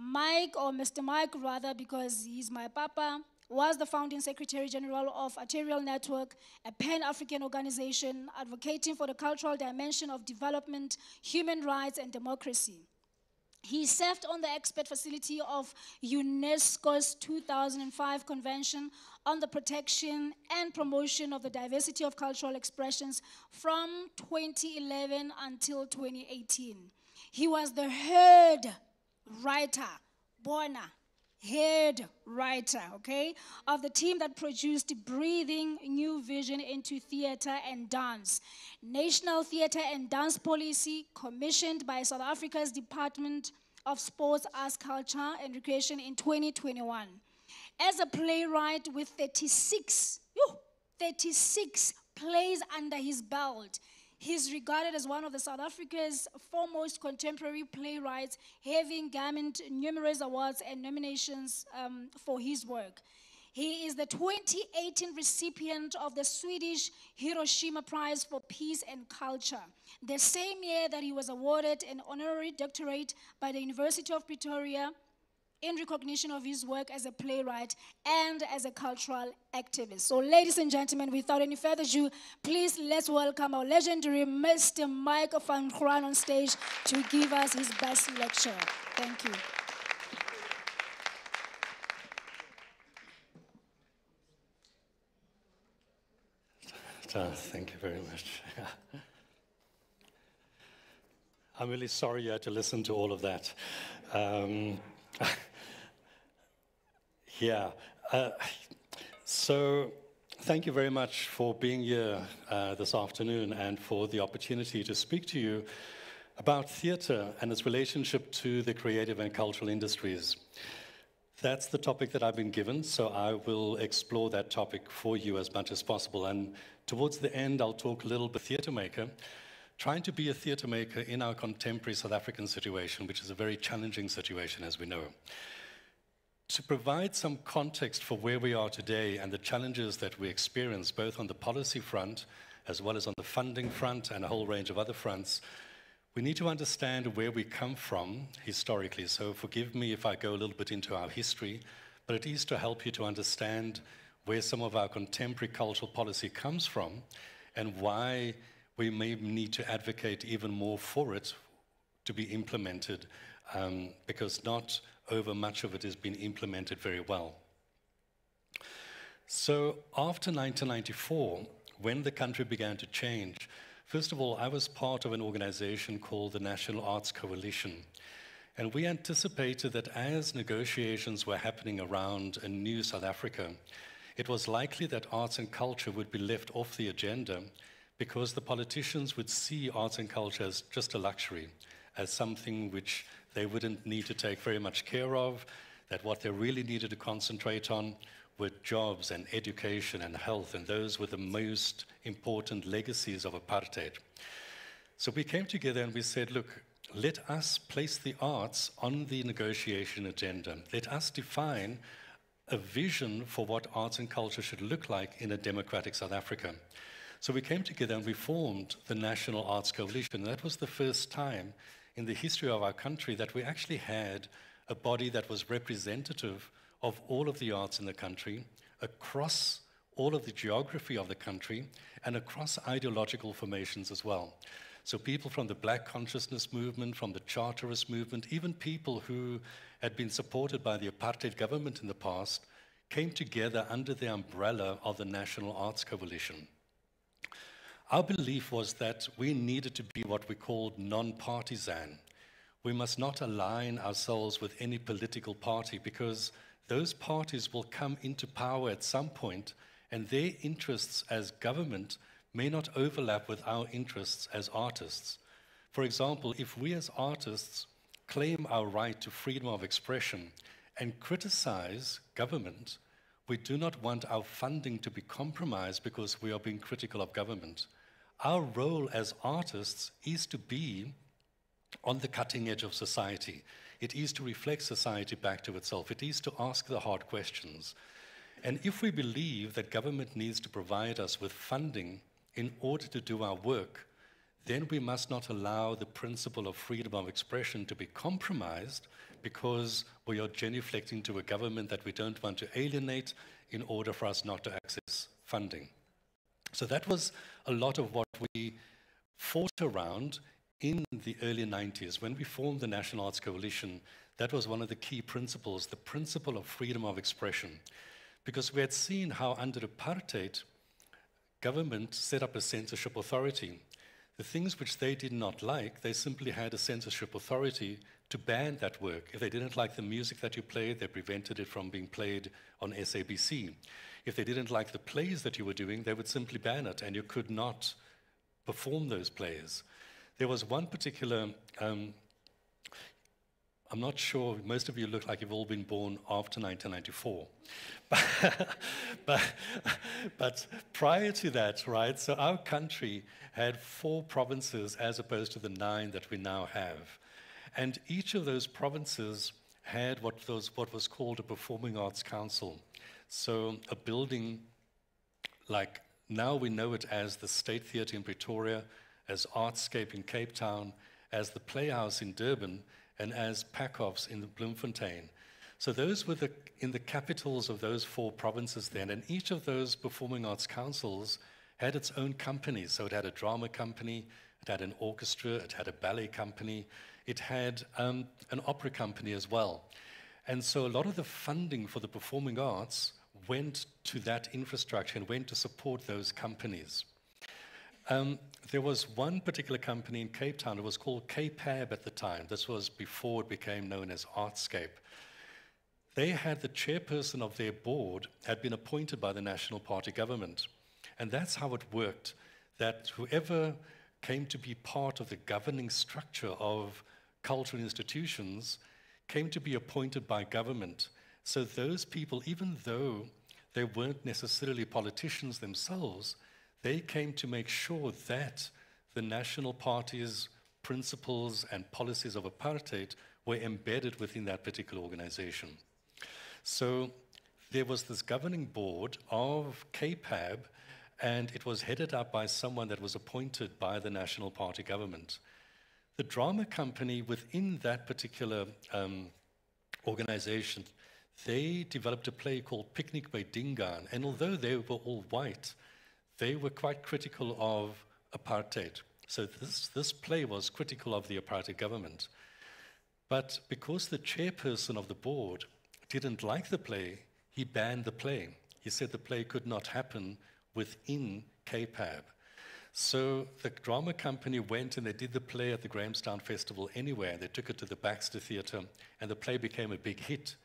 Mike, or Mr. Mike rather, because he's my papa, was the founding Secretary General of Arterial Network, a pan African organization advocating for the cultural dimension of development, human rights, and democracy. He served on the expert facility of UNESCO's 2005 Convention on the Protection and Promotion of the Diversity of Cultural Expressions from 2011 until 2018. He was the head writer, Borna, head writer, okay, of the team that produced Breathing New Vision into Theatre and Dance. National Theatre and Dance Policy, commissioned by South Africa's Department of Sports, Arts, Culture and Recreation in 2021. As a playwright with 36, 36 plays under his belt, He's regarded as one of the South Africa's foremost contemporary playwrights, having garnered numerous awards and nominations um, for his work. He is the 2018 recipient of the Swedish Hiroshima Prize for Peace and Culture, the same year that he was awarded an honorary doctorate by the University of Pretoria in recognition of his work as a playwright and as a cultural activist. So, ladies and gentlemen, without any further ado, please let's welcome our legendary Mr. Mike van Kruan on stage to give us his best lecture. Thank you. Uh, thank you very much. I'm really sorry you had to listen to all of that. Um, yeah. Uh, so, thank you very much for being here uh, this afternoon and for the opportunity to speak to you about theater and its relationship to the creative and cultural industries. That's the topic that I've been given, so I will explore that topic for you as much as possible. And towards the end, I'll talk a little bit theater maker trying to be a theatre maker in our contemporary South African situation, which is a very challenging situation, as we know. To provide some context for where we are today and the challenges that we experience, both on the policy front as well as on the funding front and a whole range of other fronts, we need to understand where we come from historically. So, forgive me if I go a little bit into our history, but it is to help you to understand where some of our contemporary cultural policy comes from and why we may need to advocate even more for it to be implemented um, because not over much of it has been implemented very well. So after 1994, when the country began to change, first of all, I was part of an organization called the National Arts Coalition. And we anticipated that as negotiations were happening around a new South Africa, it was likely that arts and culture would be left off the agenda because the politicians would see arts and culture as just a luxury, as something which they wouldn't need to take very much care of, that what they really needed to concentrate on were jobs and education and health, and those were the most important legacies of apartheid. So we came together and we said, look, let us place the arts on the negotiation agenda. Let us define a vision for what arts and culture should look like in a democratic South Africa. So we came together and we formed the National Arts Coalition. That was the first time in the history of our country that we actually had a body that was representative of all of the arts in the country across all of the geography of the country and across ideological formations as well. So, people from the black consciousness movement, from the charterist movement, even people who had been supported by the apartheid government in the past, came together under the umbrella of the National Arts Coalition. Our belief was that we needed to be what we called non partisan. We must not align ourselves with any political party because those parties will come into power at some point and their interests as government may not overlap with our interests as artists. For example, if we as artists claim our right to freedom of expression and criticize government, we do not want our funding to be compromised because we are being critical of government our role as artists is to be on the cutting edge of society. It is to reflect society back to itself. It is to ask the hard questions. And if we believe that government needs to provide us with funding in order to do our work, then we must not allow the principle of freedom of expression to be compromised because we are genuflecting to a government that we don't want to alienate in order for us not to access funding. So that was a lot of what we fought around in the early 90s, when we formed the National Arts Coalition, that was one of the key principles, the principle of freedom of expression. Because we had seen how under apartheid, government set up a censorship authority the things which they did not like, they simply had a censorship authority to ban that work. If they didn't like the music that you played, they prevented it from being played on SABC. If they didn't like the plays that you were doing, they would simply ban it, and you could not perform those plays. There was one particular um, I'm not sure, most of you look like you've all been born after 1994. But, but, prior to that, right, so our country had four provinces as opposed to the nine that we now have. And each of those provinces had what was, what was called a performing arts council. So a building like now we know it as the State Theatre in Pretoria, as Artscape in Cape Town, as the Playhouse in Durban, and as Pakovs in Bloemfontein. So those were the, in the capitals of those four provinces then, and each of those performing arts councils had its own company. So it had a drama company, it had an orchestra, it had a ballet company, it had um, an opera company as well. And so a lot of the funding for the performing arts went to that infrastructure and went to support those companies. Um, there was one particular company in Cape Town. It was called KPAB at the time. This was before it became known as Artscape. They had the chairperson of their board had been appointed by the National Party government. And that's how it worked, that whoever came to be part of the governing structure of cultural institutions came to be appointed by government. So those people, even though they weren't necessarily politicians themselves, they came to make sure that the National Party's principles and policies of apartheid were embedded within that particular organization. So there was this governing board of KPAB, and it was headed up by someone that was appointed by the National Party government. The drama company within that particular um, organization, they developed a play called Picnic by Dingaan, and although they were all white, they were quite critical of apartheid. So this, this play was critical of the apartheid government. But because the chairperson of the board didn't like the play, he banned the play. He said the play could not happen within KPAB. So the drama company went and they did the play at the Grahamstown Festival anyway. They took it to the Baxter Theatre and the play became a big hit.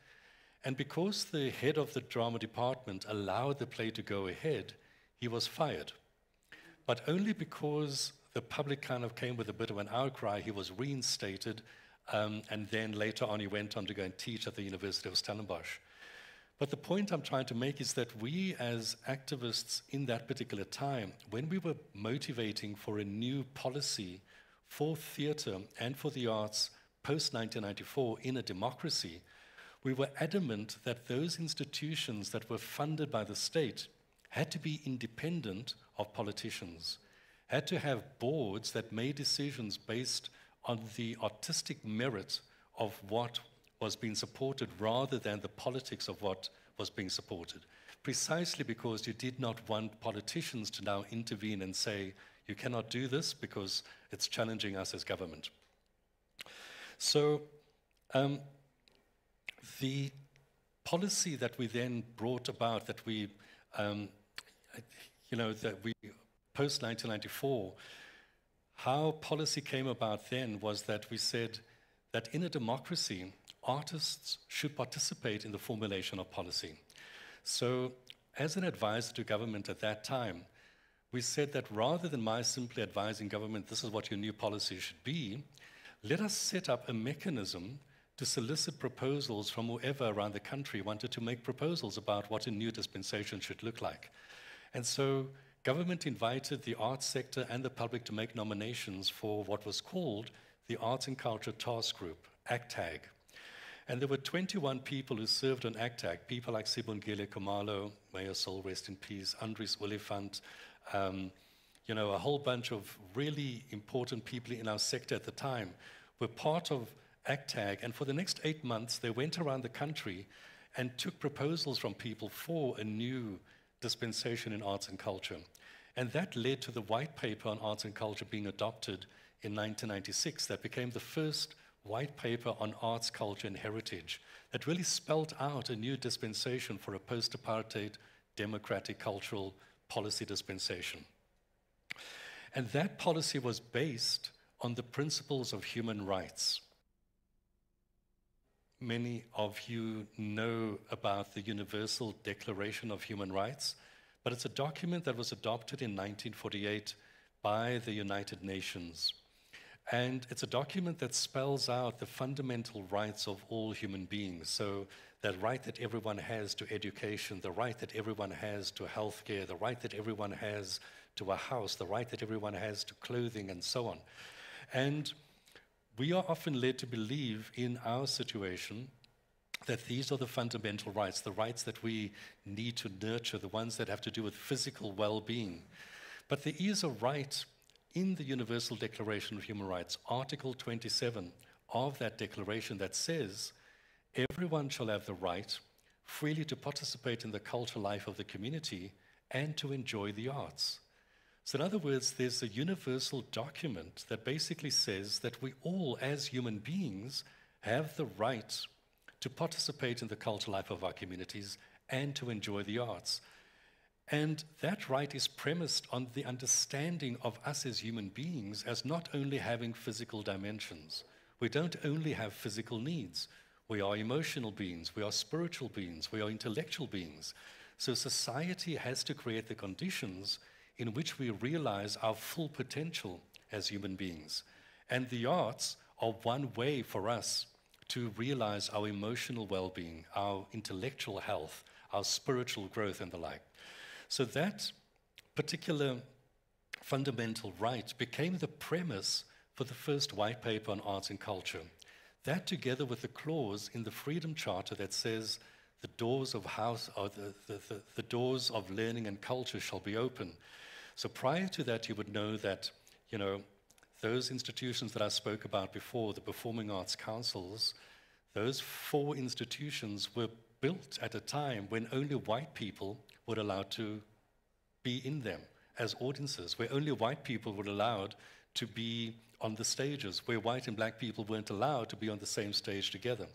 And because the head of the drama department allowed the play to go ahead, he was fired. But only because the public kind of came with a bit of an outcry, he was reinstated. Um, and then later on, he went on to go and teach at the University of Stellenbosch. But the point I'm trying to make is that we, as activists in that particular time, when we were motivating for a new policy for theatre and for the arts post 1994 in a democracy, we were adamant that those institutions that were funded by the state had to be independent of politicians, had to have boards that made decisions based on the artistic merit of what was being supported rather than the politics of what was being supported. Precisely because you did not want politicians to now intervene and say, you cannot do this because it's challenging us as government. So um, the policy that we then brought about, that we um, you know, that we post 1994, how policy came about then was that we said that in a democracy, artists should participate in the formulation of policy. So, as an advisor to government at that time, we said that rather than my simply advising government, this is what your new policy should be, let us set up a mechanism to solicit proposals from whoever around the country wanted to make proposals about what a new dispensation should look like. And so government invited the arts sector and the public to make nominations for what was called the Arts and Culture Task Group, ACTAG. And there were 21 people who served on ACTAG, people like Sibongile Komalo, Mayor Sol, rest in peace, Andres Oliphant, um, you know, a whole bunch of really important people in our sector at the time were part of ACTAG. And for the next eight months, they went around the country and took proposals from people for a new dispensation in arts and culture. And that led to the white paper on arts and culture being adopted in 1996 that became the first white paper on arts, culture, and heritage that really spelt out a new dispensation for a post-apartheid democratic cultural policy dispensation. And that policy was based on the principles of human rights many of you know about the Universal Declaration of Human Rights, but it's a document that was adopted in 1948 by the United Nations. And it's a document that spells out the fundamental rights of all human beings. So, the right that everyone has to education, the right that everyone has to healthcare, the right that everyone has to a house, the right that everyone has to clothing, and so on. And we are often led to believe in our situation that these are the fundamental rights, the rights that we need to nurture, the ones that have to do with physical well being. But there is a right in the Universal Declaration of Human Rights, Article 27 of that declaration, that says everyone shall have the right freely to participate in the cultural life of the community and to enjoy the arts. So, in other words, there's a universal document that basically says that we all, as human beings, have the right to participate in the cultural life of our communities and to enjoy the arts. And that right is premised on the understanding of us as human beings as not only having physical dimensions. We don't only have physical needs, we are emotional beings, we are spiritual beings, we are intellectual beings. So, society has to create the conditions in which we realize our full potential as human beings. And the arts are one way for us to realize our emotional well being, our intellectual health, our spiritual growth, and the like. So that particular fundamental right became the premise for the first white paper on arts and culture. That, together with the clause in the Freedom Charter that says, the doors of house, or the, the, the, the doors of learning and culture shall be open, so prior to that, you would know that, you know, those institutions that I spoke about before, the performing arts councils, those four institutions were built at a time when only white people were allowed to be in them as audiences, where only white people were allowed to be on the stages, where white and black people weren't allowed to be on the same stage together.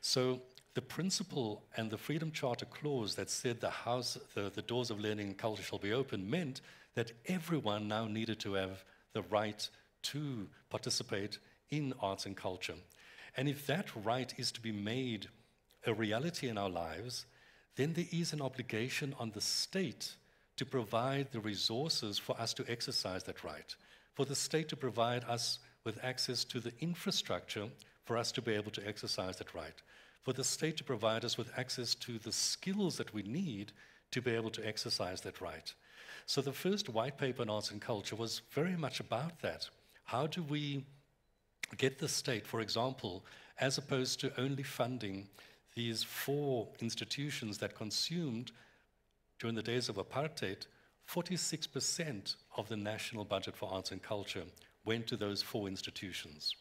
So the principle and the Freedom Charter clause that said the, house, the, the doors of learning and culture shall be open meant that everyone now needed to have the right to participate in arts and culture. And if that right is to be made a reality in our lives, then there is an obligation on the state to provide the resources for us to exercise that right, for the state to provide us with access to the infrastructure for us to be able to exercise that right for the state to provide us with access to the skills that we need to be able to exercise that right. So the first white paper on arts and culture was very much about that. How do we get the state, for example, as opposed to only funding these four institutions that consumed, during the days of apartheid, 46% of the national budget for arts and culture went to those four institutions.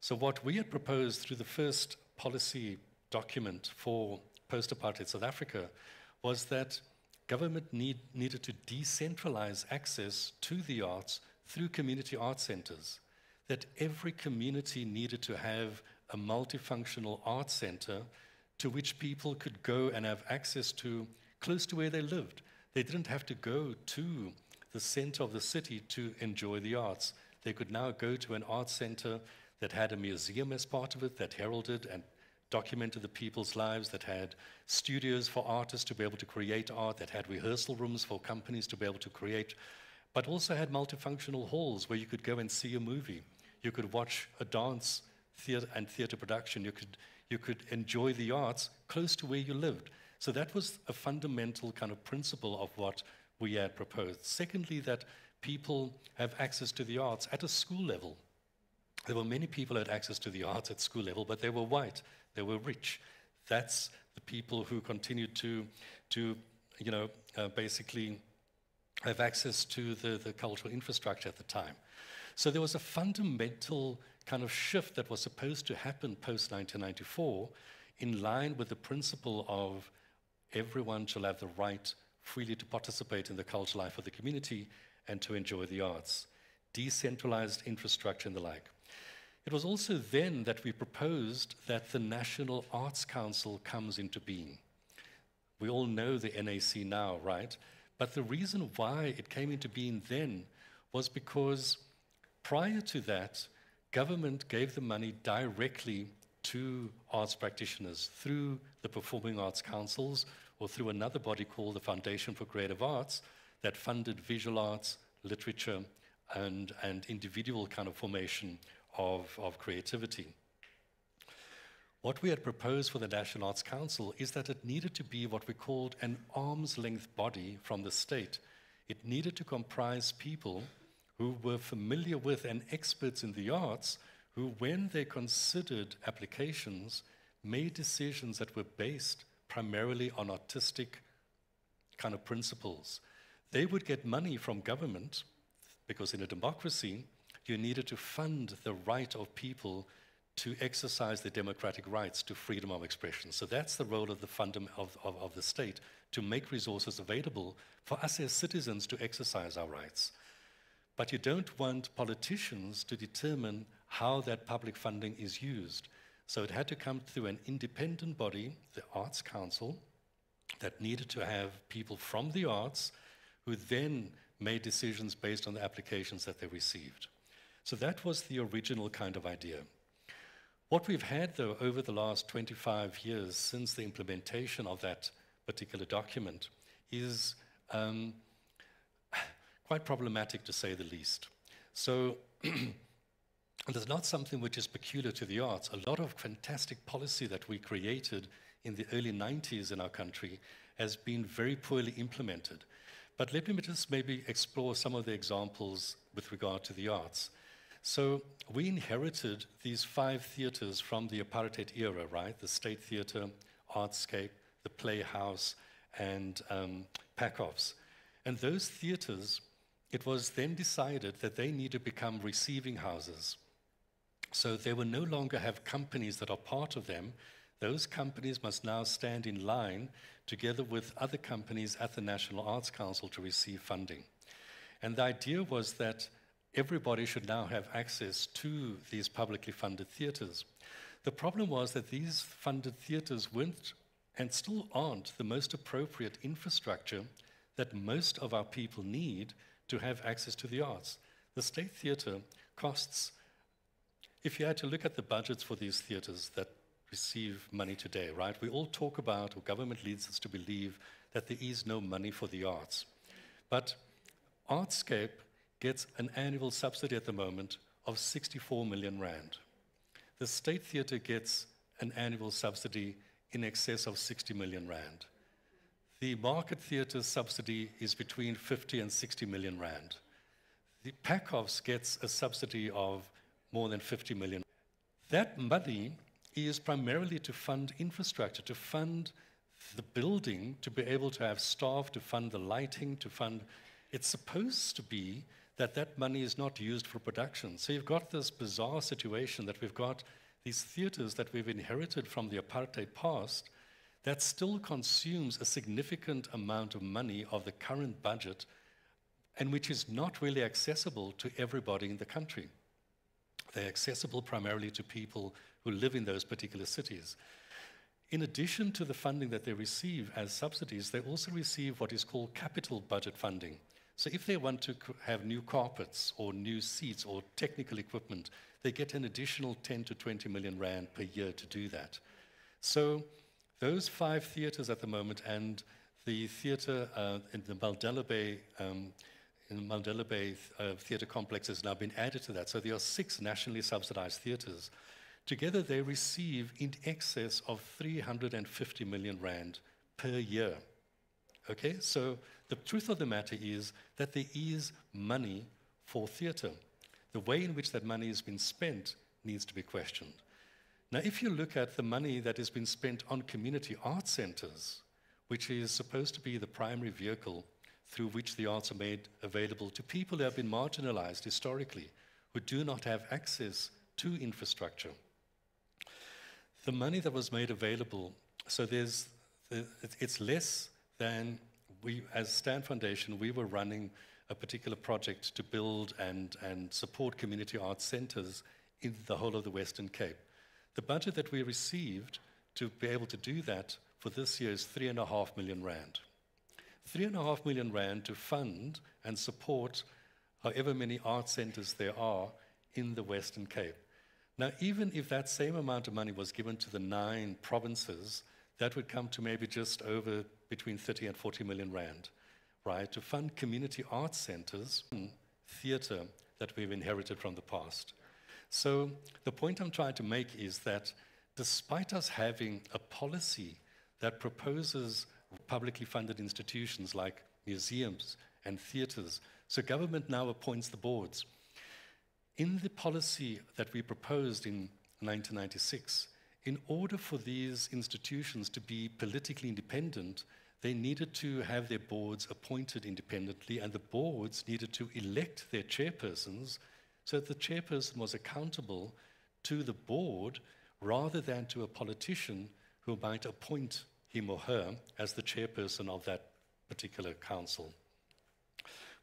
So, what we had proposed through the first policy document for post apartheid South Africa was that government need, needed to decentralize access to the arts through community art centers, that every community needed to have a multifunctional art center to which people could go and have access to close to where they lived. They didn't have to go to the center of the city to enjoy the arts. They could now go to an art center that had a museum as part of it that heralded and documented the people's lives, that had studios for artists to be able to create art, that had rehearsal rooms for companies to be able to create, but also had multifunctional halls where you could go and see a movie. You could watch a dance theater and theater production. You could, you could enjoy the arts close to where you lived. So that was a fundamental kind of principle of what we had proposed. Secondly, that people have access to the arts at a school level. There were many people who had access to the arts at school level, but they were white, they were rich. That's the people who continued to, to you know, uh, basically have access to the, the cultural infrastructure at the time. So there was a fundamental kind of shift that was supposed to happen post 1994 in line with the principle of everyone shall have the right freely to participate in the cultural life of the community and to enjoy the arts, decentralized infrastructure and the like. It was also then that we proposed that the National Arts Council comes into being. We all know the NAC now, right? But the reason why it came into being then was because prior to that, government gave the money directly to arts practitioners through the Performing Arts Councils or through another body called the Foundation for Creative Arts that funded visual arts, literature, and, and individual kind of formation of, of creativity. What we had proposed for the National Arts Council is that it needed to be what we called an arm's length body from the state. It needed to comprise people who were familiar with and experts in the arts, who, when they considered applications, made decisions that were based primarily on artistic kind of principles. They would get money from government, because in a democracy, you needed to fund the right of people to exercise their democratic rights to freedom of expression. So that's the role of the fundam of, of, of, the state, to make resources available for us as citizens to exercise our rights. But you don't want politicians to determine how that public funding is used. So it had to come through an independent body, the Arts Council, that needed to have people from the arts who then made decisions based on the applications that they received. So that was the original kind of idea. What we've had, though, over the last 25 years since the implementation of that particular document is um, quite problematic to say the least. So, there's not something which is peculiar to the arts. A lot of fantastic policy that we created in the early 90s in our country has been very poorly implemented. But let me just maybe explore some of the examples with regard to the arts. So we inherited these five theaters from the apartheid era, right? The State Theater, Artscape, the Playhouse, and um, Packoffs. And those theaters, it was then decided that they need to become receiving houses. So they will no longer have companies that are part of them. Those companies must now stand in line together with other companies at the National Arts Council to receive funding. And the idea was that everybody should now have access to these publicly funded theatres. The problem was that these funded theatres weren't and still aren't the most appropriate infrastructure that most of our people need to have access to the arts. The state theatre costs, if you had to look at the budgets for these theatres that receive money today, right? We all talk about, or government leads us to believe, that there is no money for the arts. But Artscape gets an annual subsidy at the moment of 64 million rand. The State Theatre gets an annual subsidy in excess of 60 million rand. The Market Theatre subsidy is between 50 and 60 million rand. The Packoffs gets a subsidy of more than 50 million. That money is primarily to fund infrastructure, to fund the building, to be able to have staff, to fund the lighting, to fund. It's supposed to be that that money is not used for production. So you've got this bizarre situation that we've got these theaters that we've inherited from the apartheid past that still consumes a significant amount of money of the current budget and which is not really accessible to everybody in the country. They're accessible primarily to people who live in those particular cities. In addition to the funding that they receive as subsidies, they also receive what is called capital budget funding. So if they want to have new carpets or new seats or technical equipment, they get an additional 10 to 20 million rand per year to do that. So those five theatres at the moment and the theatre uh, in the Maldela Bay, um, in the Maldela Bay uh, theatre complex has now been added to that. So there are six nationally subsidized theatres. Together they receive in excess of 350 million rand per year. Okay, so the truth of the matter is that there is money for theatre. The way in which that money has been spent needs to be questioned. Now, if you look at the money that has been spent on community art centres, which is supposed to be the primary vehicle through which the arts are made available to people who have been marginalized historically, who do not have access to infrastructure. The money that was made available, so there's, it's less than we, as Stan Foundation, we were running a particular project to build and, and support community arts centers in the whole of the Western Cape. The budget that we received to be able to do that for this year is three and a half million rand. Three and a half million rand to fund and support however many art centers there are in the Western Cape. Now, even if that same amount of money was given to the nine provinces that would come to maybe just over between 30 and 40 million rand, right, to fund community art centers, theater that we've inherited from the past. So the point I'm trying to make is that despite us having a policy that proposes publicly funded institutions like museums and theaters, so government now appoints the boards. In the policy that we proposed in 1996, in order for these institutions to be politically independent, they needed to have their boards appointed independently, and the boards needed to elect their chairpersons so that the chairperson was accountable to the board rather than to a politician who might appoint him or her as the chairperson of that particular council,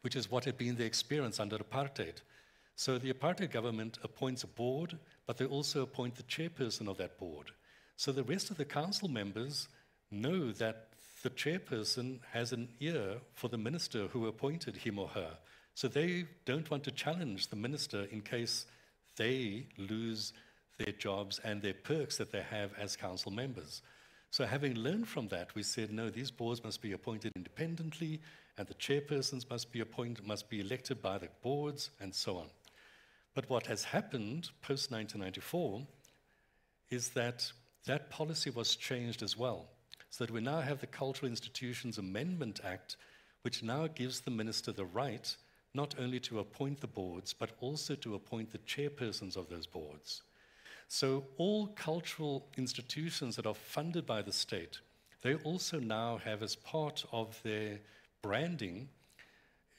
which is what had been the experience under apartheid. So the apartheid government appoints a board, but they also appoint the chairperson of that board. So the rest of the council members know that the chairperson has an ear for the minister who appointed him or her. So they don't want to challenge the minister in case they lose their jobs and their perks that they have as council members. So, having learned from that, we said no, these boards must be appointed independently, and the chairpersons must be appointed, must be elected by the boards, and so on. But what has happened post 1994 is that that policy was changed as well, so that we now have the Cultural Institutions Amendment Act, which now gives the minister the right not only to appoint the boards, but also to appoint the chairpersons of those boards. So all cultural institutions that are funded by the state, they also now have as part of their branding,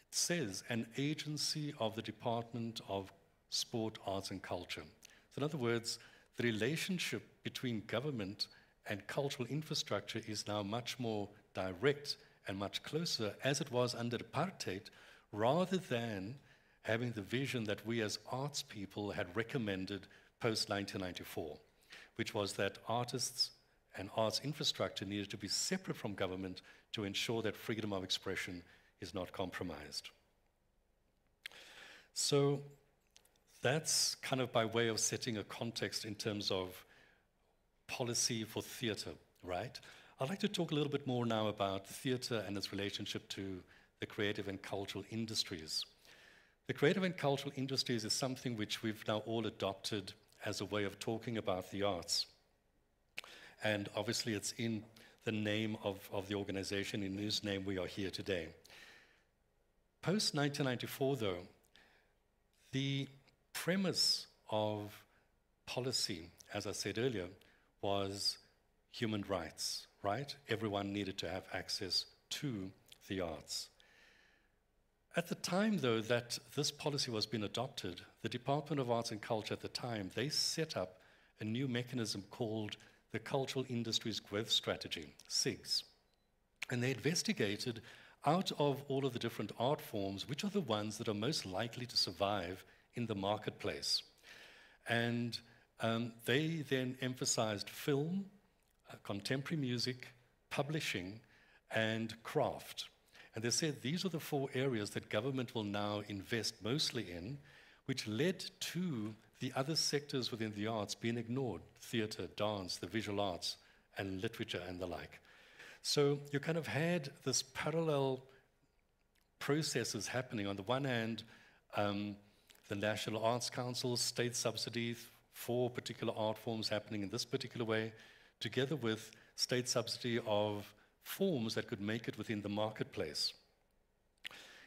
it says an agency of the Department of sport, arts, and culture. So, in other words, the relationship between government and cultural infrastructure is now much more direct and much closer, as it was under apartheid, rather than having the vision that we as arts people had recommended post 1994, which was that artists and arts infrastructure needed to be separate from government to ensure that freedom of expression is not compromised. So, that's kind of by way of setting a context in terms of policy for theater, right? I'd like to talk a little bit more now about theater and its relationship to the creative and cultural industries. The creative and cultural industries is something which we've now all adopted as a way of talking about the arts. And obviously, it's in the name of, of the organization, in whose name we are here today. Post 1994, though, the premise of policy, as I said earlier, was human rights, right? Everyone needed to have access to the arts. At the time, though, that this policy was being adopted, the Department of Arts and Culture at the time, they set up a new mechanism called the Cultural Industries Growth Strategy, SIGS. And they investigated out of all of the different art forms, which are the ones that are most likely to survive in the marketplace. And um, they then emphasized film, uh, contemporary music, publishing, and craft. And they said these are the four areas that government will now invest mostly in, which led to the other sectors within the arts being ignored theater, dance, the visual arts, and literature, and the like. So you kind of had this parallel processes happening. On the one hand, um, the National Arts Council's state subsidies for particular art forms happening in this particular way, together with state subsidy of forms that could make it within the marketplace.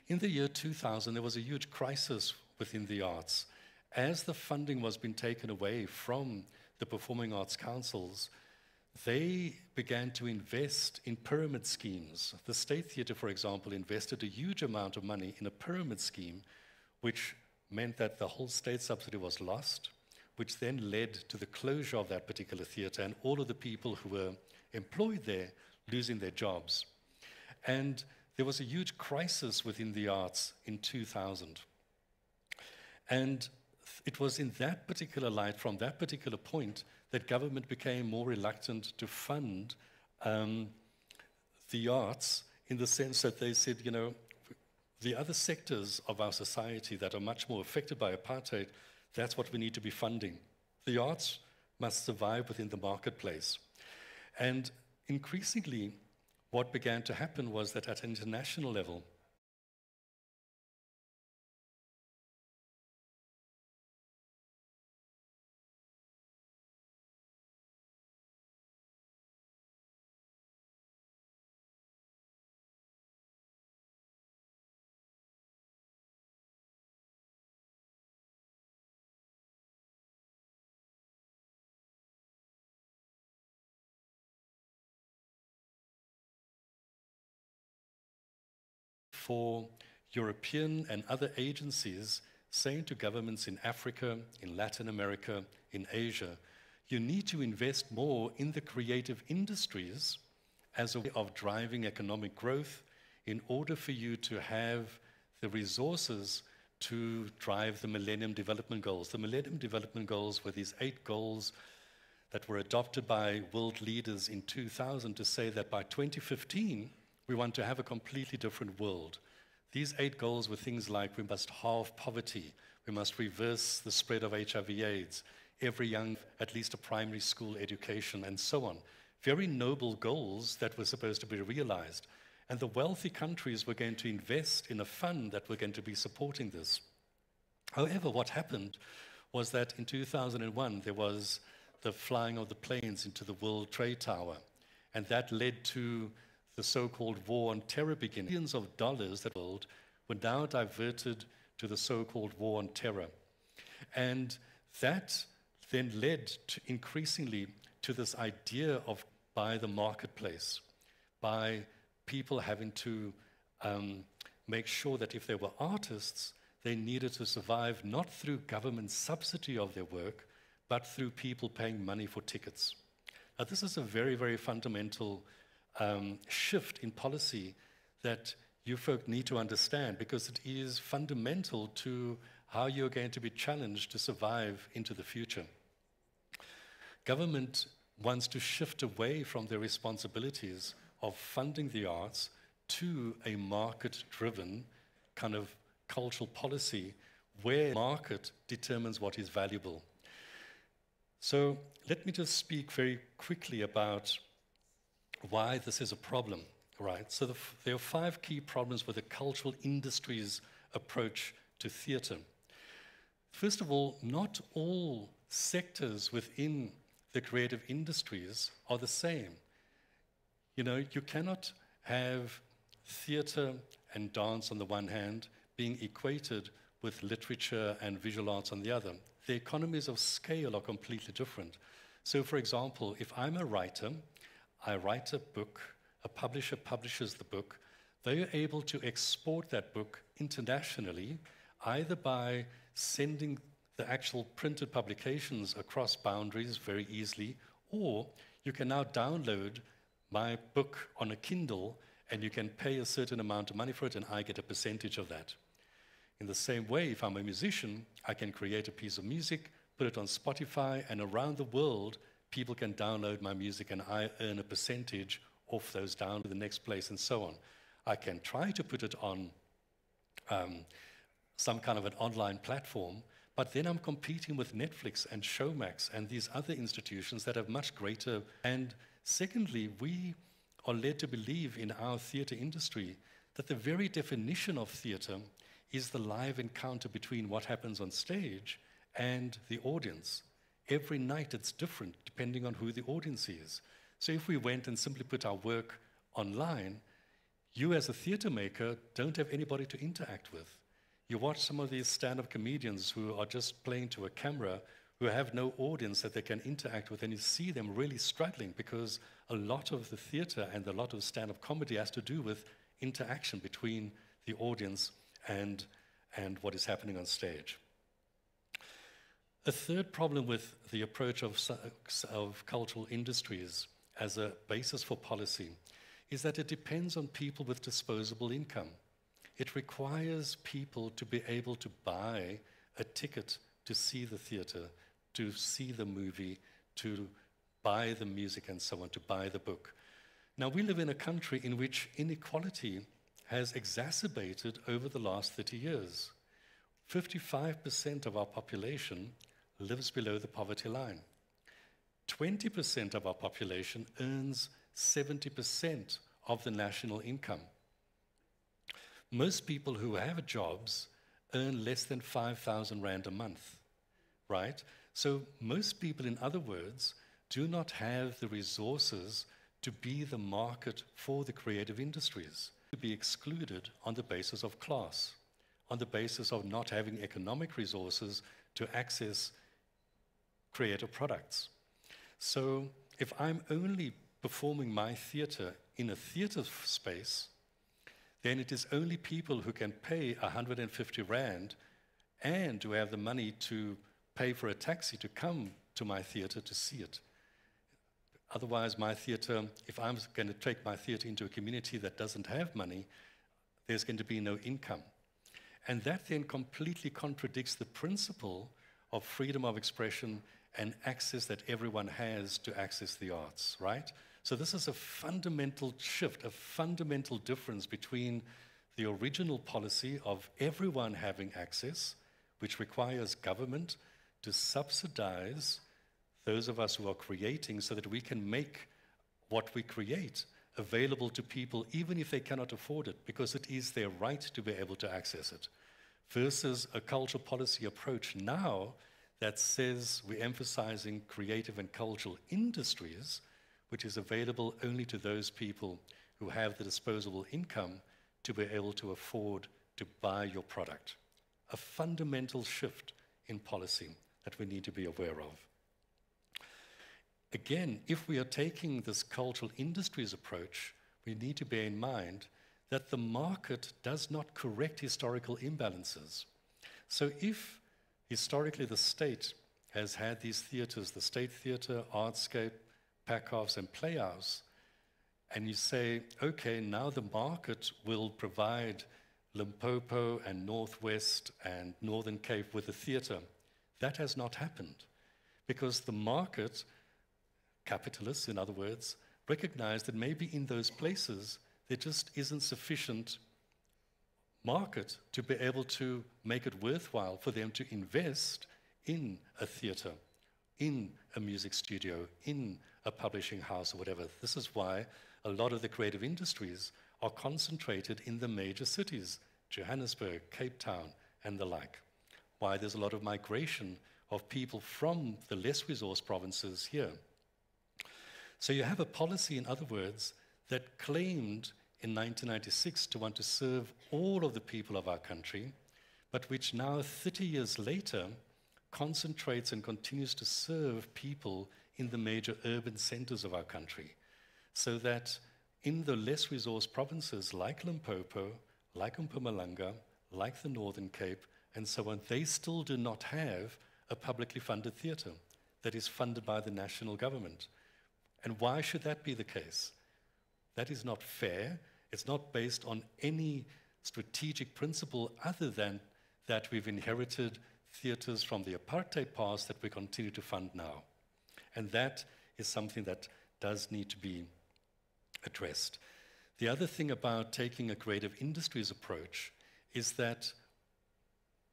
In the year 2000, there was a huge crisis within the arts. As the funding was being taken away from the Performing Arts Councils, they began to invest in pyramid schemes. The State Theatre, for example, invested a huge amount of money in a pyramid scheme, which meant that the whole state subsidy was lost, which then led to the closure of that particular theater and all of the people who were employed there losing their jobs. And there was a huge crisis within the arts in 2000. And it was in that particular light, from that particular point, that government became more reluctant to fund um, the arts in the sense that they said, you know, the other sectors of our society that are much more affected by apartheid, that's what we need to be funding. The arts must survive within the marketplace. And increasingly, what began to happen was that at an international level, for European and other agencies saying to governments in Africa, in Latin America, in Asia, you need to invest more in the creative industries as a way of driving economic growth in order for you to have the resources to drive the Millennium Development Goals. The Millennium Development Goals were these eight goals that were adopted by world leaders in 2000 to say that by 2015, we want to have a completely different world. These eight goals were things like we must halve poverty, we must reverse the spread of HIV/AIDS, every young at least a primary school education, and so on. Very noble goals that were supposed to be realized. And the wealthy countries were going to invest in a fund that were going to be supporting this. However, what happened was that in 2001 there was the flying of the planes into the World Trade Tower, and that led to the so-called war on terror billions of dollars that world were now diverted to the so-called war on terror. And that then led to increasingly to this idea of by the marketplace, by people having to um, make sure that if they were artists, they needed to survive not through government subsidy of their work, but through people paying money for tickets. Now, this is a very, very fundamental um, shift in policy that you folk need to understand because it is fundamental to how you're going to be challenged to survive into the future. Government wants to shift away from their responsibilities of funding the arts to a market driven kind of cultural policy where market determines what is valuable. So let me just speak very quickly about why this is a problem, right? So the there are five key problems with the cultural industries approach to theater. First of all, not all sectors within the creative industries are the same. You know, you cannot have theater and dance on the one hand being equated with literature and visual arts on the other. The economies of scale are completely different. So, for example, if I'm a writer I write a book, a publisher publishes the book, they are able to export that book internationally either by sending the actual printed publications across boundaries very easily, or you can now download my book on a Kindle and you can pay a certain amount of money for it and I get a percentage of that. In the same way, if I'm a musician, I can create a piece of music, put it on Spotify, and around the world, people can download my music and I earn a percentage off those down to the next place and so on. I can try to put it on um, some kind of an online platform, but then I'm competing with Netflix and Showmax and these other institutions that have much greater. And secondly, we are led to believe in our theatre industry that the very definition of theatre is the live encounter between what happens on stage and the audience every night it's different depending on who the audience is. So if we went and simply put our work online, you as a theater maker don't have anybody to interact with. You watch some of these stand up comedians who are just playing to a camera, who have no audience that they can interact with, and you see them really struggling because a lot of the theater and a lot of stand up comedy has to do with interaction between the audience and, and what is happening on stage. A third problem with the approach of, of cultural industries as a basis for policy is that it depends on people with disposable income. It requires people to be able to buy a ticket to see the theater, to see the movie, to buy the music and so on, to buy the book. Now, we live in a country in which inequality has exacerbated over the last 30 years. 55% of our population lives below the poverty line. 20% of our population earns 70% of the national income. Most people who have jobs earn less than 5,000 Rand a month, right? So, most people, in other words, do not have the resources to be the market for the creative industries, to be excluded on the basis of class, on the basis of not having economic resources to access creative products. So if I'm only performing my theater in a theater space, then it is only people who can pay 150 Rand and who have the money to pay for a taxi to come to my theater to see it. Otherwise, my theater, if I'm going to take my theater into a community that doesn't have money, there's going to be no income. And that then completely contradicts the principle of freedom of expression and access that everyone has to access the arts, right? So this is a fundamental shift, a fundamental difference between the original policy of everyone having access, which requires government to subsidize those of us who are creating so that we can make what we create available to people even if they cannot afford it because it is their right to be able to access it versus a culture policy approach now that says we're emphasizing creative and cultural industries, which is available only to those people who have the disposable income to be able to afford to buy your product. A fundamental shift in policy that we need to be aware of. Again, if we are taking this cultural industries approach, we need to bear in mind that the market does not correct historical imbalances. So if historically the state has had these theaters, the State Theater, Artscape, Packoffs, and Playhouse. And you say, okay, now the market will provide Limpopo and Northwest and Northern Cape with a theater. That has not happened because the market, capitalists in other words, recognize that maybe in those places there just isn't sufficient market to be able to make it worthwhile for them to invest in a theater, in a music studio, in a publishing house or whatever. This is why a lot of the creative industries are concentrated in the major cities, Johannesburg, Cape Town, and the like. Why there's a lot of migration of people from the less resourced provinces here. So you have a policy, in other words, that claimed in 1996 to want to serve all of the people of our country, but which now, 30 years later, concentrates and continues to serve people in the major urban centers of our country. So that in the less resourced provinces like Limpopo, like Mpumalanga, like the Northern Cape, and so on, they still do not have a publicly funded theatre that is funded by the national government. And why should that be the case? That is not fair, it's not based on any strategic principle other than that we've inherited theaters from the apartheid past that we continue to fund now. And that is something that does need to be addressed. The other thing about taking a creative industries approach is that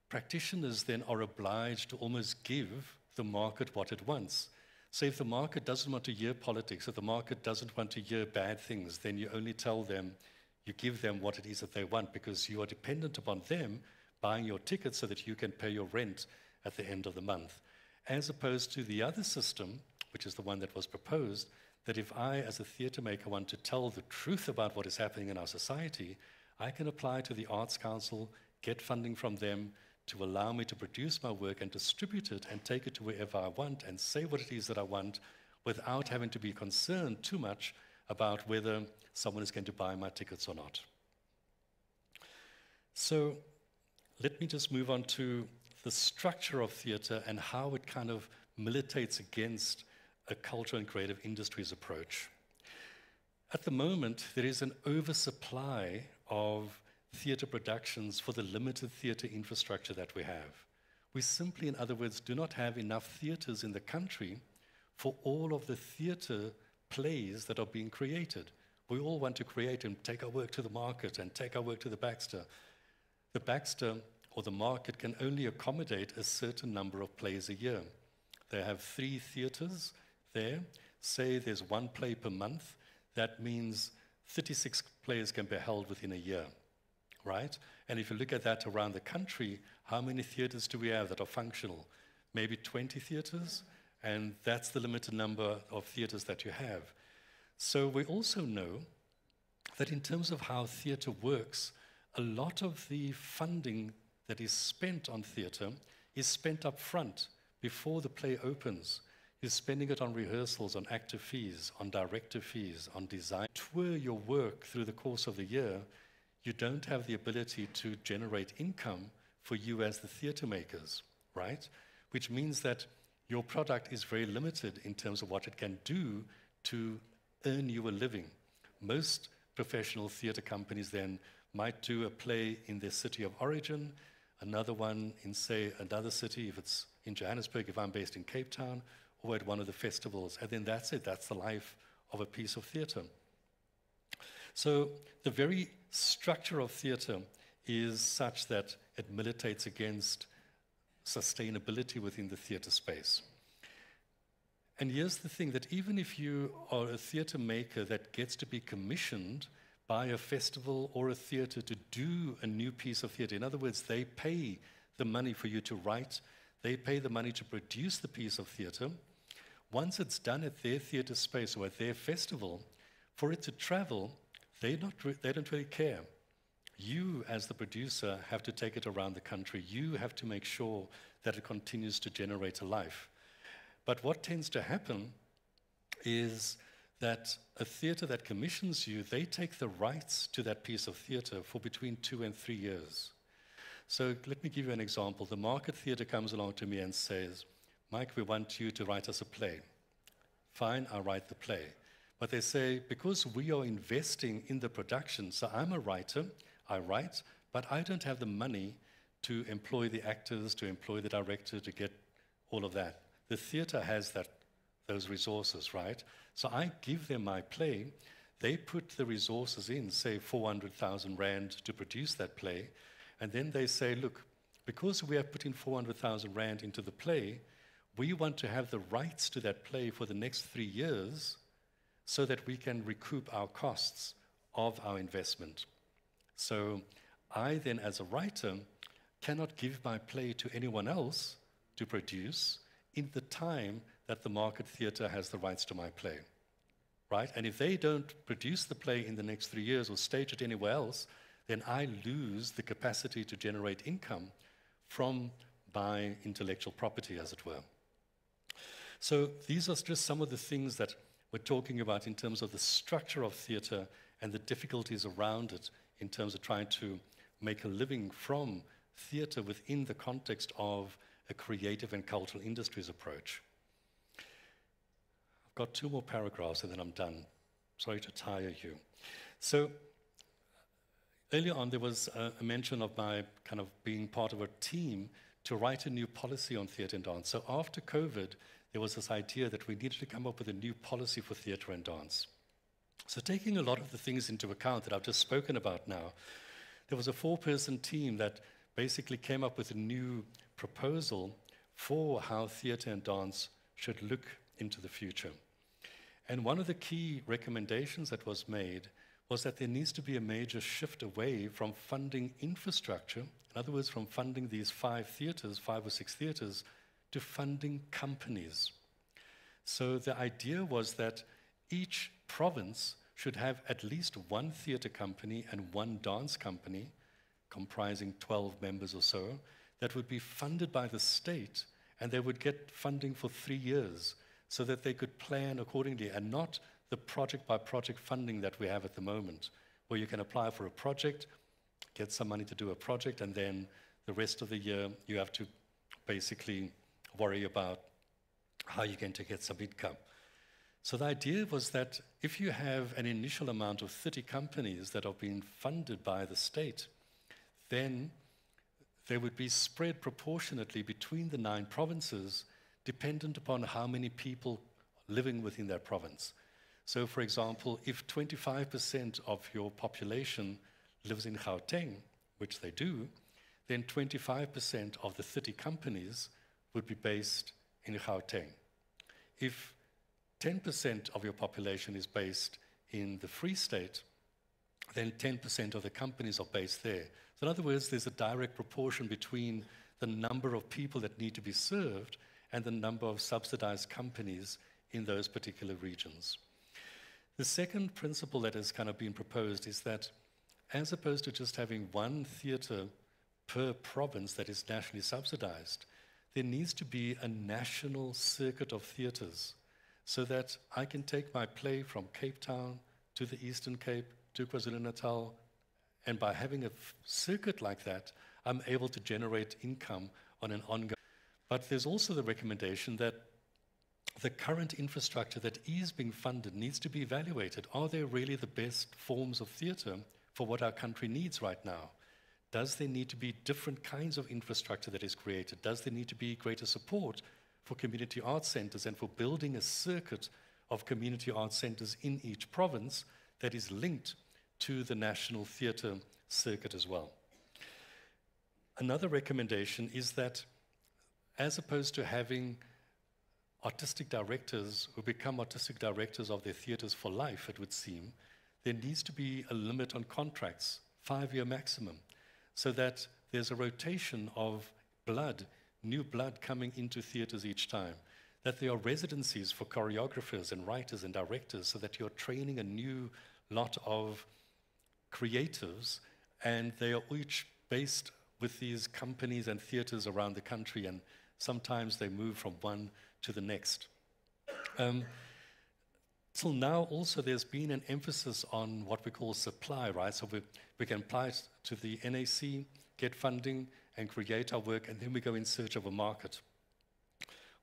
practitioners then are obliged to almost give the market what it wants. So if the market doesn't want to hear politics, if the market doesn't want to hear bad things, then you only tell them, you give them what it is that they want because you are dependent upon them buying your ticket so that you can pay your rent at the end of the month. As opposed to the other system, which is the one that was proposed, that if I, as a theatre maker, want to tell the truth about what is happening in our society, I can apply to the Arts Council, get funding from them, to allow me to produce my work and distribute it and take it to wherever I want and say what it is that I want without having to be concerned too much about whether someone is going to buy my tickets or not. So let me just move on to the structure of theater and how it kind of militates against a culture and creative industries approach. At the moment, there is an oversupply of theatre productions for the limited theatre infrastructure that we have. We simply, in other words, do not have enough theatres in the country for all of the theatre plays that are being created. We all want to create and take our work to the market and take our work to the Baxter. The Baxter or the market can only accommodate a certain number of plays a year. They have three theatres there. Say there's one play per month. That means 36 plays can be held within a year right? And if you look at that around the country, how many theaters do we have that are functional? Maybe 20 theaters, and that's the limited number of theaters that you have. So we also know that in terms of how theater works, a lot of the funding that is spent on theater is spent up front before the play opens. You're spending it on rehearsals, on actor fees, on director fees, on design. Tour your work through the course of the year you don't have the ability to generate income for you as the theater makers, right? Which means that your product is very limited in terms of what it can do to earn you a living. Most professional theater companies then might do a play in their city of origin, another one in, say, another city, if it's in Johannesburg, if I'm based in Cape Town, or at one of the festivals. And then that's it, that's the life of a piece of theater. So the very structure of theater is such that it militates against sustainability within the theater space. And here's the thing that even if you are a theater maker that gets to be commissioned by a festival or a theater to do a new piece of theater, in other words, they pay the money for you to write, they pay the money to produce the piece of theater. Once it's done at their theater space or at their festival, for it to travel, they, not they don't really care. You, as the producer, have to take it around the country. You have to make sure that it continues to generate a life. But what tends to happen is that a theater that commissions you, they take the rights to that piece of theater for between two and three years. So let me give you an example. The market theater comes along to me and says, Mike, we want you to write us a play. Fine, I'll write the play. But they say, because we are investing in the production, so I'm a writer, I write, but I don't have the money to employ the actors, to employ the director, to get all of that. The theater has that, those resources, right? So I give them my play. They put the resources in, say 400,000 Rand to produce that play. And then they say, look, because we are putting 400,000 Rand into the play, we want to have the rights to that play for the next three years so that we can recoup our costs of our investment. So I then, as a writer, cannot give my play to anyone else to produce in the time that the market theater has the rights to my play. Right? And if they don't produce the play in the next three years or stage it anywhere else, then I lose the capacity to generate income from my intellectual property, as it were. So these are just some of the things that we're talking about in terms of the structure of theatre and the difficulties around it in terms of trying to make a living from theatre within the context of a creative and cultural industries approach. I've got two more paragraphs and then I'm done. Sorry to tire you. So, earlier on, there was a, mention of my kind of being part of a team to write a new policy on theatre and dance. So after COVID, there was this idea that we needed to come up with a new policy for theatre and dance. So taking a lot of the things into account that I've just spoken about now, there was a four-person team that basically came up with a new proposal for how theatre and dance should look into the future. And one of the key recommendations that was made was that there needs to be a major shift away from funding infrastructure, in other words, from funding these five theaters, five or six theaters, to funding companies. So the idea was that each province should have at least one theater company and one dance company, comprising 12 members or so, that would be funded by the state and they would get funding for three years so that they could plan accordingly and not the project by project funding that we have at the moment, where you can apply for a project, get some money to do a project, and then the rest of the year you have to basically worry about how you're going to get some income. So the idea was that if you have an initial amount of 30 companies that are being funded by the state, then they would be spread proportionately between the nine provinces, dependent upon how many people living within that province. So, for example, if 25% of your population lives in Gauteng, which they do, then 25% of the 30 companies would be based in Gauteng. If 10% of your population is based in the Free State, then 10% of the companies are based there. So, in other words, there's a direct proportion between the number of people that need to be served and the number of subsidized companies in those particular regions. The second principle that has kind of been proposed is that as opposed to just having one theater per province that is nationally subsidized, there needs to be a national circuit of theaters so that I can take my play from Cape Town to the Eastern Cape to KwaZulu Natal. And by having a circuit like that, I'm able to generate income on an ongoing. But there's also the recommendation that the current infrastructure that is being funded needs to be evaluated. Are they really the best forms of theatre for what our country needs right now? Does there need to be different kinds of infrastructure that is created? Does there need to be greater support for community art centres and for building a circuit of community art centres in each province that is linked to the national theatre circuit as well? Another recommendation is that as opposed to having artistic directors who become artistic directors of their theaters for life, it would seem, there needs to be a limit on contracts, five year maximum, so that there's a rotation of blood, new blood coming into theaters each time, that there are residencies for choreographers and writers and directors so that you're training a new lot of creatives and they are each based with these companies and theaters around the country and Sometimes they move from one to the next. Um, till now, also, there's been an emphasis on what we call supply, right? So we, we can apply to the NAC, get funding, and create our work, and then we go in search of a market.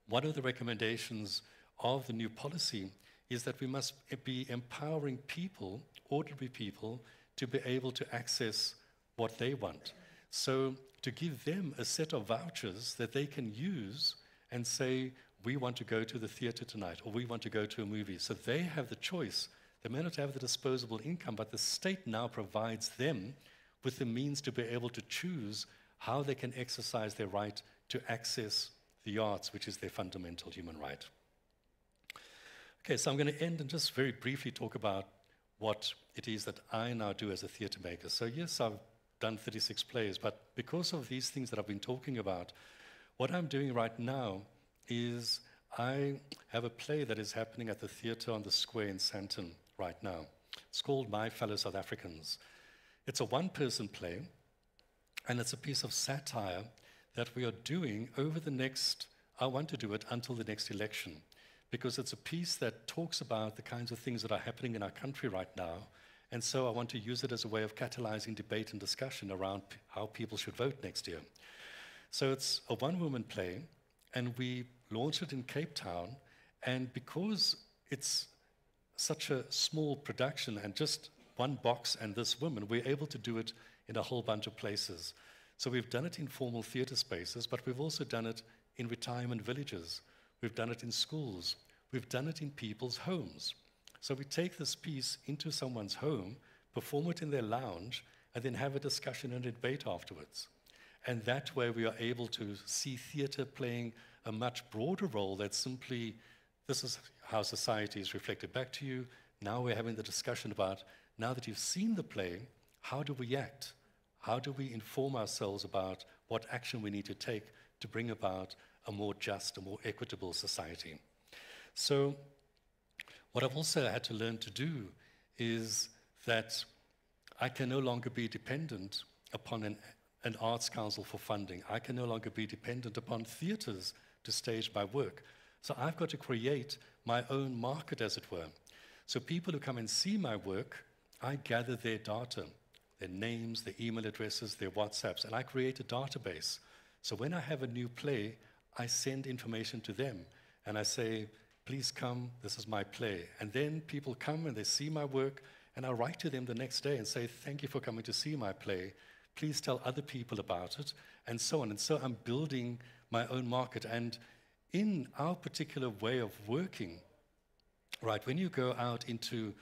One of the recommendations of the new policy is that we must be empowering people, ordinary people, to be able to access what they want. So to give them a set of vouchers that they can use and say, we want to go to the theater tonight or we want to go to a movie. So they have the choice. They may not have the disposable income, but the state now provides them with the means to be able to choose how they can exercise their right to access the arts, which is their fundamental human right. Okay, so I'm going to end and just very briefly talk about what it is that I now do as a theatre maker. So, yes, I've done 36 plays, but because of these things that I've been talking about, what I'm doing right now is I have a play that is happening at the theatre on the square in Santon right now. It's called My Fellow South Africans. It's a one person play, and it's a piece of satire that we are doing over the next, I want to do it until the next election, because it's a piece that talks about the kinds of things that are happening in our country right now and so I want to use it as a way of catalyzing debate and discussion around how people should vote next year. So it's a one woman play, and we launched it in Cape Town. And because it's such a small production and just one box and this woman, we're able to do it in a whole bunch of places. So we've done it in formal theater spaces, but we've also done it in retirement villages. We've done it in schools. We've done it in people's homes. So we take this piece into someone's home, perform it in their lounge, and then have a discussion and a debate afterwards. And that way we are able to see theater playing a much broader role That simply this is how society is reflected back to you. Now we're having the discussion about now that you've seen the play, how do we act? How do we inform ourselves about what action we need to take to bring about a more just, a more equitable society? So what I've also had to learn to do is that I can no longer be dependent upon an, an arts council for funding. I can no longer be dependent upon theatres to stage my work. So I've got to create my own market, as it were. So people who come and see my work, I gather their data, their names, their email addresses, their WhatsApps, and I create a database. So when I have a new play, I send information to them and I say, please come, this is my play. And then people come and they see my work, and I write to them the next day and say, thank you for coming to see my play. Please tell other people about it, and so on. And so I'm building my own market. And in our particular way of working, right, when you go out into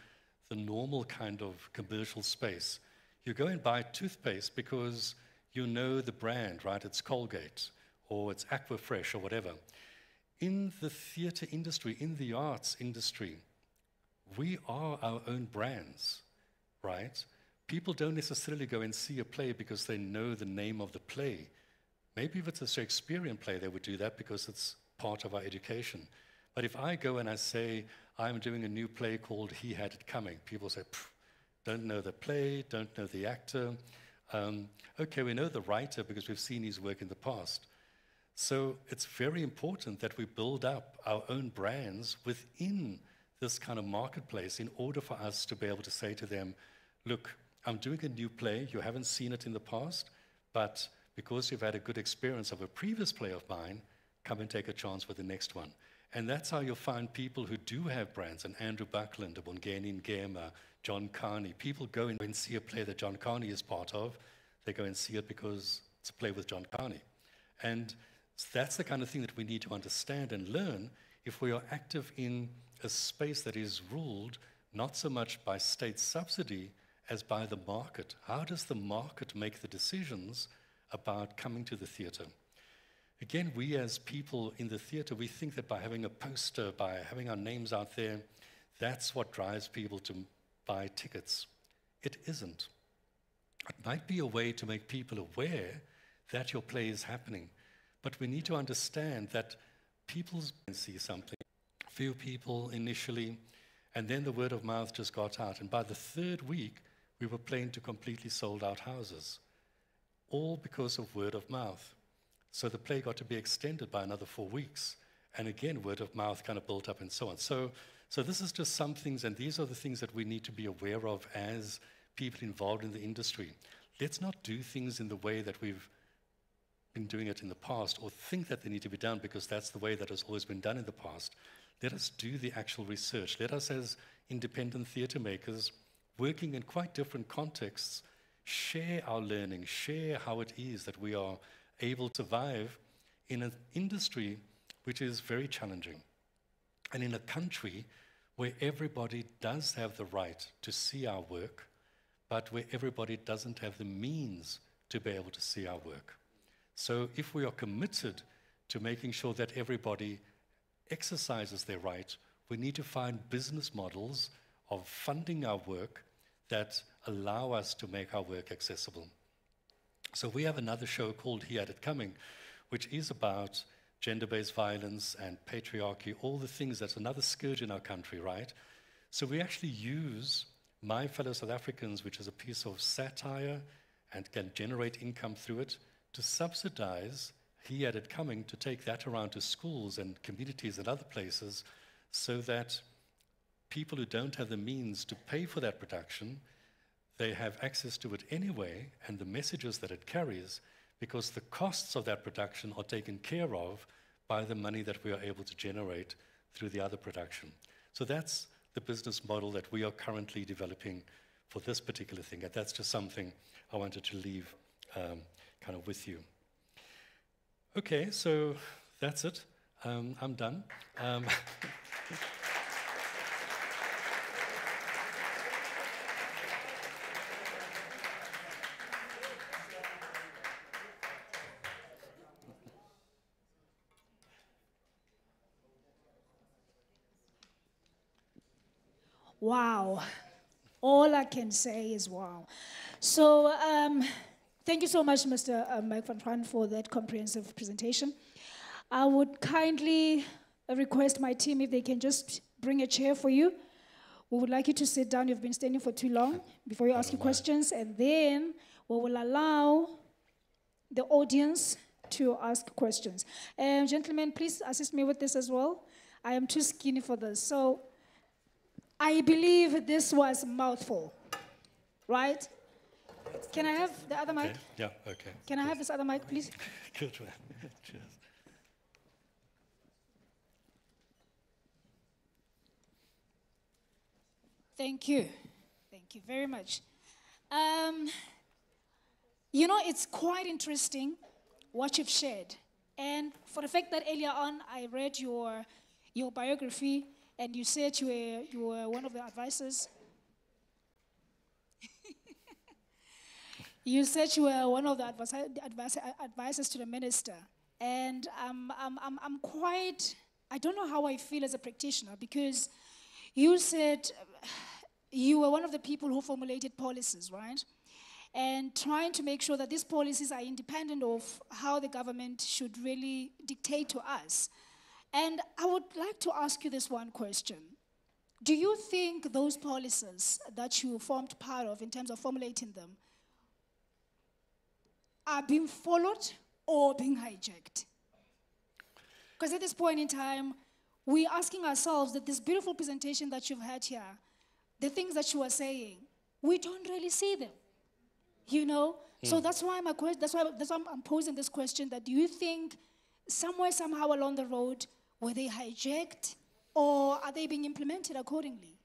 the normal kind of commercial space, you go and buy toothpaste because you know the brand, right? It's Colgate or it's Aquafresh or whatever in the theatre industry, in the arts industry, we are our own brands, right? People don't necessarily go and see a play because they know the name of the play. Maybe if it's a Shakespearean play, they would do that because it's part of our education. But if I go and I say, I'm doing a new play called He Had It Coming, people say, don't know the play, don't know the actor. Um, okay, we know the writer because we've seen his work in the past. So it's very important that we build up our own brands within this kind of marketplace in order for us to be able to say to them, look, I'm doing a new play, you haven't seen it in the past, but because you've had a good experience of a previous play of mine, come and take a chance with the next one. And that's how you'll find people who do have brands, and Andrew Buckland, Abongeni gamer, John Carney. People go and see a play that John Carney is part of. They go and see it because it's a play with John Carney. And so that's the kind of thing that we need to understand and learn if we are active in a space that is ruled not so much by state subsidy as by the market. How does the market make the decisions about coming to the theater? Again, we as people in the theater, we think that by having a poster, by having our names out there, that's what drives people to buy tickets. It isn't. It might be a way to make people aware that your play is happening but we need to understand that people can see something, few people initially, and then the word of mouth just got out. And by the third week, we were playing to completely sold out houses, all because of word of mouth. So the play got to be extended by another four weeks. And again, word of mouth kind of built up and so on. So, so this is just some things, and these are the things that we need to be aware of as people involved in the industry. Let's not do things in the way that we've been doing it in the past or think that they need to be done because that's the way that has always been done in the past. Let us do the actual research. Let us, as independent theatre makers, working in quite different contexts, share our learning, share how it is that we are able to survive in an industry which is very challenging. And in a country where everybody does have the right to see our work, but where everybody doesn't have the means to be able to see our work. So if we are committed to making sure that everybody exercises their right, we need to find business models of funding our work that allow us to make our work accessible. So we have another show called He Had It Coming, which is about gender-based violence and patriarchy, all the things that's another scourge in our country, right? So we actually use My Fellow South Africans, which is a piece of satire and can generate income through it, to subsidize, he had it coming to take that around to schools and communities and other places so that people who don't have the means to pay for that production, they have access to it anyway and the messages that it carries because the costs of that production are taken care of by the money that we are able to generate through the other production. So that's the business model that we are currently developing for this particular thing. And that's just something I wanted to leave um, kind of with you. Okay, so that's it. Um, I'm done. Um, wow. All I can say is wow. So, um, Thank you so much, Mr. Uh, Mike Van Tran, for that comprehensive presentation. I would kindly request my team if they can just bring a chair for you. We would like you to sit down. You've been standing for too long before you ask your questions, and then we will allow the audience to ask questions. Um, gentlemen, please assist me with this as well. I am too skinny for this. So I believe this was mouthful, right? Can I have the other mic? Okay. Yeah, okay. Can I have this other mic, please? Good man. Cheers. Thank you. Thank you very much. Um, you know, it's quite interesting what you've shared. And for the fact that earlier on I read your, your biography and you said you were, you were one of the advisors You said you were one of the advisors to the minister. And um, I'm, I'm, I'm quite, I don't know how I feel as a practitioner because you said you were one of the people who formulated policies, right? And trying to make sure that these policies are independent of how the government should really dictate to us. And I would like to ask you this one question. Do you think those policies that you formed part of in terms of formulating them, are being followed or being hijacked. Because at this point in time, we're asking ourselves that this beautiful presentation that you've had here, the things that you were saying, we don't really see them. You know? Mm. So that's why my question that's why that's why I'm posing this question that do you think somewhere, somehow along the road, were they hijacked or are they being implemented accordingly?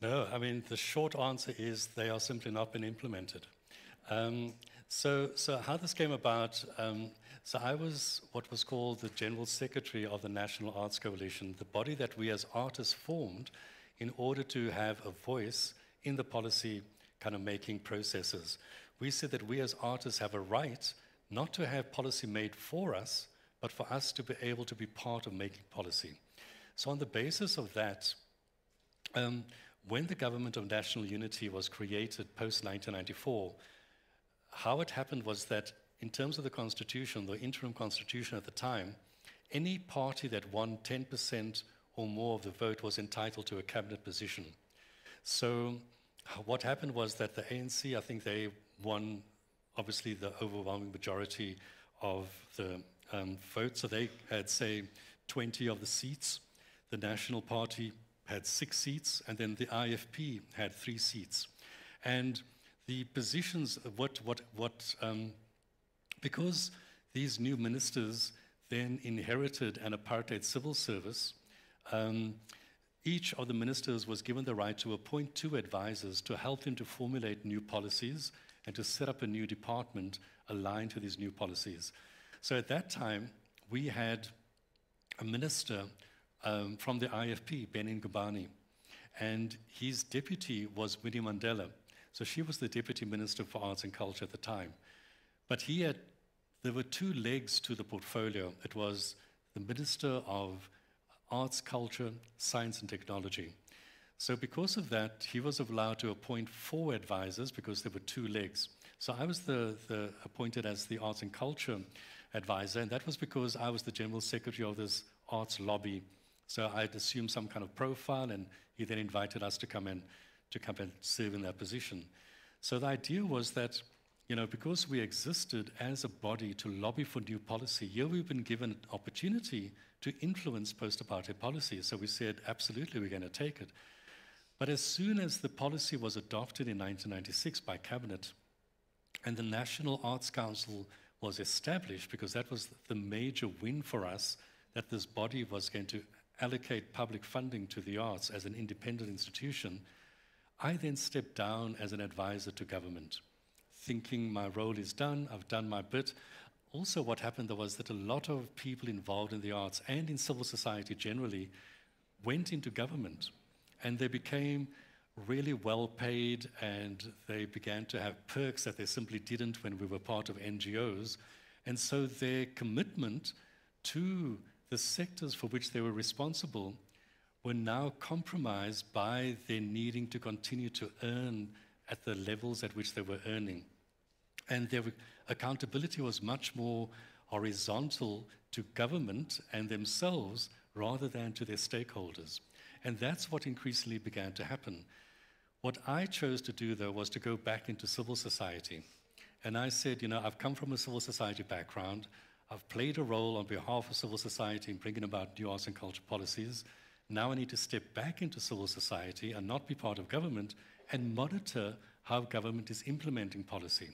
No, I mean the short answer is they are simply not being implemented. Um, so, so how this came about, um, so I was what was called the General Secretary of the National Arts Coalition, the body that we as artists formed in order to have a voice in the policy kind of making processes. We said that we as artists have a right not to have policy made for us, but for us to be able to be part of making policy. So on the basis of that, um, when the government of national unity was created post 1994, how it happened was that, in terms of the constitution, the interim constitution at the time, any party that won 10% or more of the vote was entitled to a cabinet position. So, what happened was that the ANC, I think they won obviously the overwhelming majority of the um, So they had, say, 20 of the seats. The National Party had six seats, and then the IFP had three seats. And the positions of what, what, what um, because these new ministers then inherited an apartheid civil service, um, each of the ministers was given the right to appoint two advisors to help them to formulate new policies and to set up a new department aligned to these new policies. So at that time, we had a minister um, from the IFP, Benin Gabani, and his deputy was Winnie Mandela. So she was the Deputy Minister for Arts and Culture at the time. But he had, there were two legs to the portfolio. It was the Minister of Arts, Culture, Science and Technology. So because of that, he was allowed to appoint four advisors because there were two legs. So I was the, the appointed as the Arts and Culture advisor, and that was because I was the General Secretary of this arts lobby. So I'd assumed some kind of profile, and he then invited us to come in to come and serve in that position. So the idea was that, you know, because we existed as a body to lobby for new policy, here we've been given an opportunity to influence post apartheid policy. So we said, absolutely, we're going to take it. But as soon as the policy was adopted in 1996 by Cabinet and the National Arts Council was established, because that was the major win for us, that this body was going to allocate public funding to the arts as an independent institution, I then stepped down as an advisor to government, thinking my role is done, I've done my bit. Also, what happened was that a lot of people involved in the arts and in civil society generally went into government and they became really well paid and they began to have perks that they simply didn't when we were part of NGOs. And so their commitment to the sectors for which they were responsible were now compromised by their needing to continue to earn at the levels at which they were earning. And their accountability was much more horizontal to government and themselves rather than to their stakeholders. And that's what increasingly began to happen. What I chose to do, though, was to go back into civil society. And I said, you know, I've come from a civil society background. I've played a role on behalf of civil society in bringing about new arts and culture policies. Now I need to step back into civil society and not be part of government and monitor how government is implementing policy.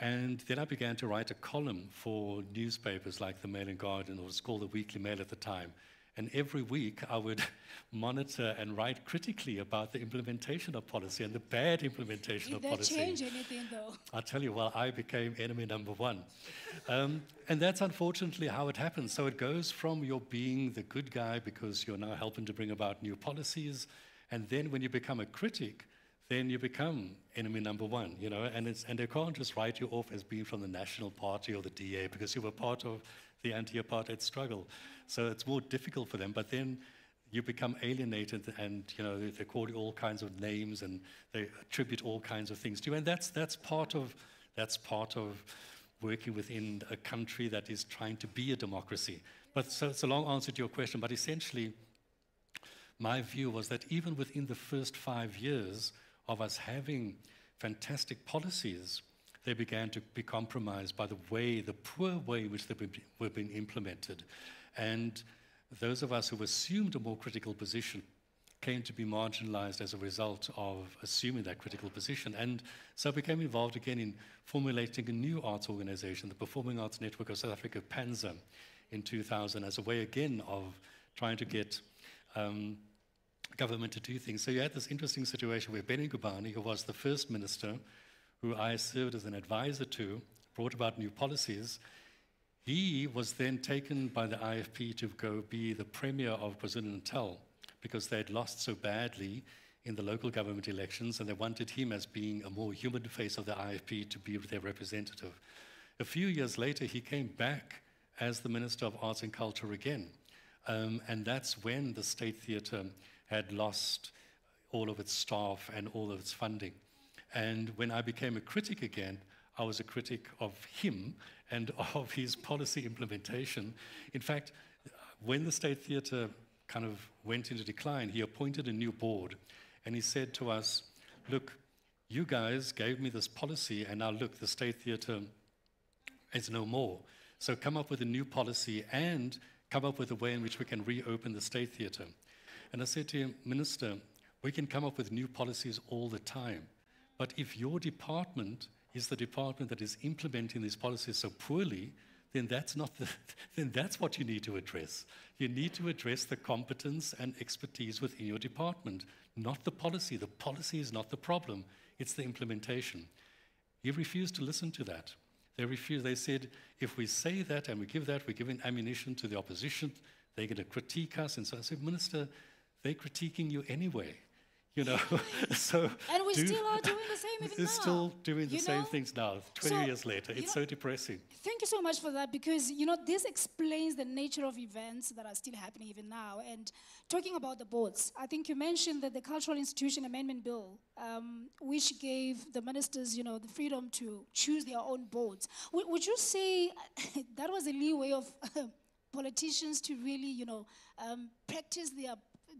And then I began to write a column for newspapers like the Mail and Guardian, or it was called the Weekly Mail at the time, and every week I would monitor and write critically about the implementation of policy and the bad implementation Did of policy. Did that change anything though? I'll tell you, well, I became enemy number one. um, and that's unfortunately how it happens. So it goes from your being the good guy because you're now helping to bring about new policies. And then when you become a critic, then you become enemy number one, you know, and, and they can't just write you off as being from the National Party or the DA because you were part of the anti-apartheid struggle. So it's more difficult for them. But then you become alienated, and you know they call you all kinds of names, and they attribute all kinds of things to you. And that's that's part of that's part of working within a country that is trying to be a democracy. But so it's a long answer to your question. But essentially, my view was that even within the first five years of us having fantastic policies they began to be compromised by the way, the poor way which they were being implemented. And those of us who assumed a more critical position came to be marginalized as a result of assuming that critical position. And so I became involved again in formulating a new arts organization, the Performing Arts Network of South Africa, PANZA, in 2000, as a way again of trying to get um, government to do things. So you had this interesting situation where Benny Gubani, who was the first minister, who I served as an advisor to, brought about new policies. He was then taken by the IFP to go be the premier of KwaZulu-Natal because they had lost so badly in the local government elections and they wanted him as being a more human face of the IFP to be their representative. A few years later, he came back as the Minister of Arts and Culture again. Um, and that's when the State Theatre had lost all of its staff and all of its funding. And when I became a critic again, I was a critic of him and of his policy implementation. In fact, when the State Theatre kind of went into decline, he appointed a new board and he said to us, Look, you guys gave me this policy, and now look, the State Theatre is no more. So come up with a new policy and come up with a way in which we can reopen the State Theatre. And I said to him, Minister, we can come up with new policies all the time. But if your department is the department that is implementing these policies so poorly, then that's not the, then that's what you need to address. You need to address the competence and expertise within your department, not the policy. The policy is not the problem; it's the implementation. You refuse to listen to that. They refused. They said, if we say that and we give that, we're giving ammunition to the opposition. They're going to critique us, and so I said, Minister, they're critiquing you anyway you know. so and we do, still are doing the same even now. still doing the know? same things now, 20 so, years later. It's know, so depressing. Thank you so much for that because, you know, this explains the nature of events that are still happening even now. And talking about the boards, I think you mentioned that the Cultural Institution Amendment Bill, um, which gave the ministers, you know, the freedom to choose their own boards. W would you say that was a leeway of politicians to really, you know, um, practice their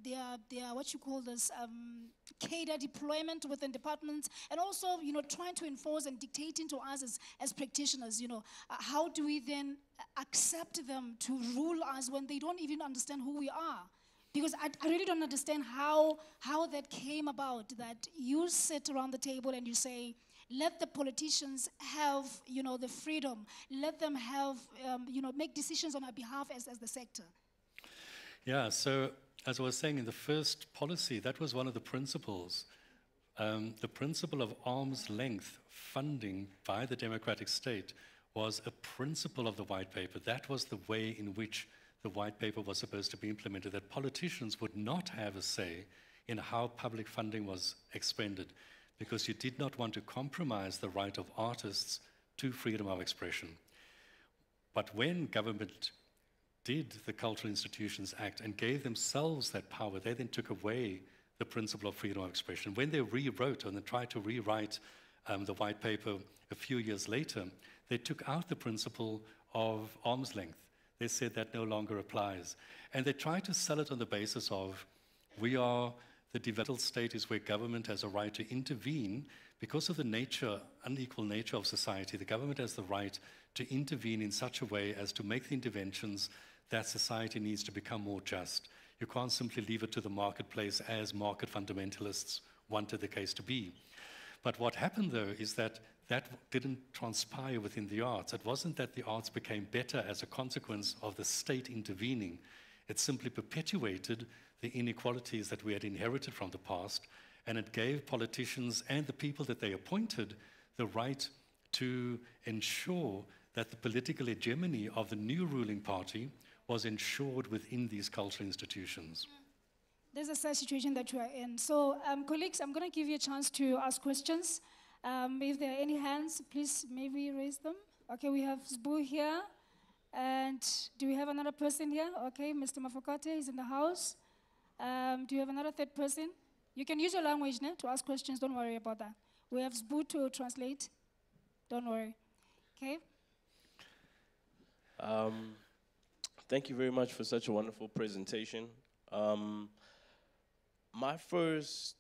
their, their what you call this, um, cater deployment within departments, and also, you know, trying to enforce and dictating to us as, as practitioners, you know, uh, how do we then uh, accept them to rule us when they don't even understand who we are? Because I, I really don't understand how, how that came about, that you sit around the table and you say, let the politicians have you know the freedom let them have um, you know make decisions on our behalf as, as the sector yeah so as I was saying in the first policy, that was one of the principles. Um, the principle of arm's length funding by the democratic state was a principle of the white paper. That was the way in which the white paper was supposed to be implemented, that politicians would not have a say in how public funding was expended because you did not want to compromise the right of artists to freedom of expression. But when government did the Cultural Institutions Act and gave themselves that power, they then took away the principle of freedom of expression. When they rewrote and then tried to rewrite um, the white paper a few years later, they took out the principle of arm's length. They said that no longer applies. And they tried to sell it on the basis of we are the developed state is where government has a right to intervene because of the nature, unequal nature of society. The government has the right to intervene in such a way as to make the interventions that society needs to become more just. You can't simply leave it to the marketplace as market fundamentalists wanted the case to be. But what happened, though, is that that didn't transpire within the arts. It wasn't that the arts became better as a consequence of the state intervening. It simply perpetuated the inequalities that we had inherited from the past, and it gave politicians and the people that they appointed the right to ensure that the political hegemony of the new ruling party was ensured within these cultural institutions. There's a sad situation that you are in. So, um, colleagues, I'm going to give you a chance to ask questions. Um, if there are any hands, please maybe raise them. Okay, we have Zbu here. And do we have another person here? Okay, Mr. Mafokate is in the house. Um, do you have another third person? You can use your language né, to ask questions. Don't worry about that. We have Zbu to translate. Don't worry. Okay? Um, Thank you very much for such a wonderful presentation. Um, my first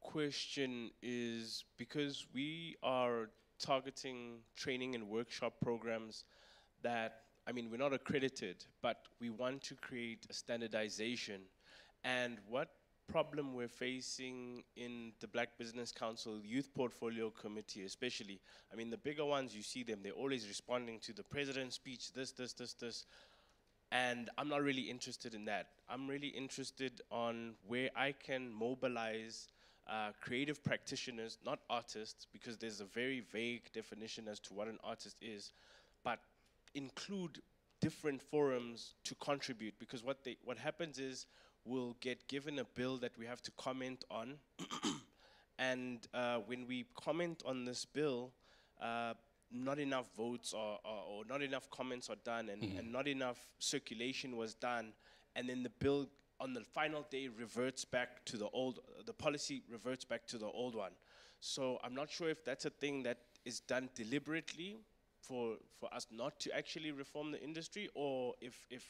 question is because we are targeting training and workshop programs that, I mean, we're not accredited, but we want to create a standardization. And what problem we're facing in the Black Business Council Youth Portfolio Committee, especially. I mean, the bigger ones, you see them, they're always responding to the president's speech, this, this, this, this. And I'm not really interested in that. I'm really interested on where I can mobilize uh, creative practitioners, not artists, because there's a very vague definition as to what an artist is, but include different forums to contribute because what they what happens is will get given a bill that we have to comment on. and uh, when we comment on this bill, uh, not enough votes or, or, or, not enough comments are done and, mm. and, not enough circulation was done. And then the bill on the final day reverts back to the old, the policy reverts back to the old one. So I'm not sure if that's a thing that is done deliberately for, for us not to actually reform the industry or if, if,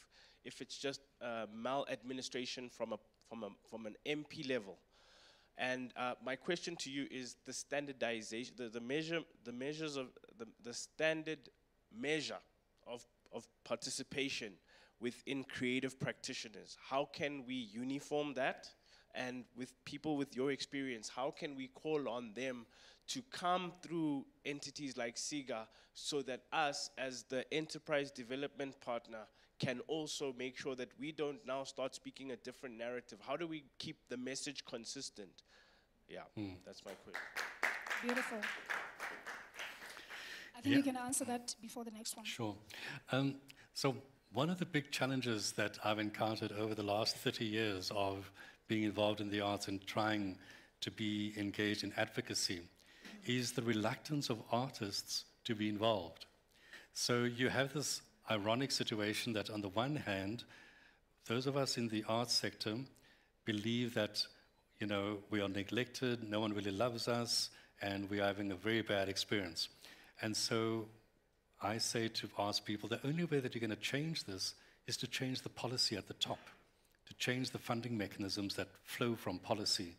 if it's just uh, maladministration from, a, from, a, from an MP level. And uh, my question to you is the standardization, the, the measure, the measures of the, the standard measure of, of participation within creative practitioners. How can we uniform that? and with people with your experience, how can we call on them to come through entities like SIGA so that us, as the enterprise development partner, can also make sure that we don't now start speaking a different narrative? How do we keep the message consistent? Yeah, mm. that's my question. Beautiful. I think yeah. you can answer that before the next one. Sure. Um, so, one of the big challenges that I've encountered over the last 30 years of being involved in the arts and trying to be engaged in advocacy is the reluctance of artists to be involved. So you have this ironic situation that, on the one hand, those of us in the arts sector believe that you know we are neglected, no one really loves us, and we are having a very bad experience. And so I say to arts people, the only way that you're going to change this is to change the policy at the top to change the funding mechanisms that flow from policy.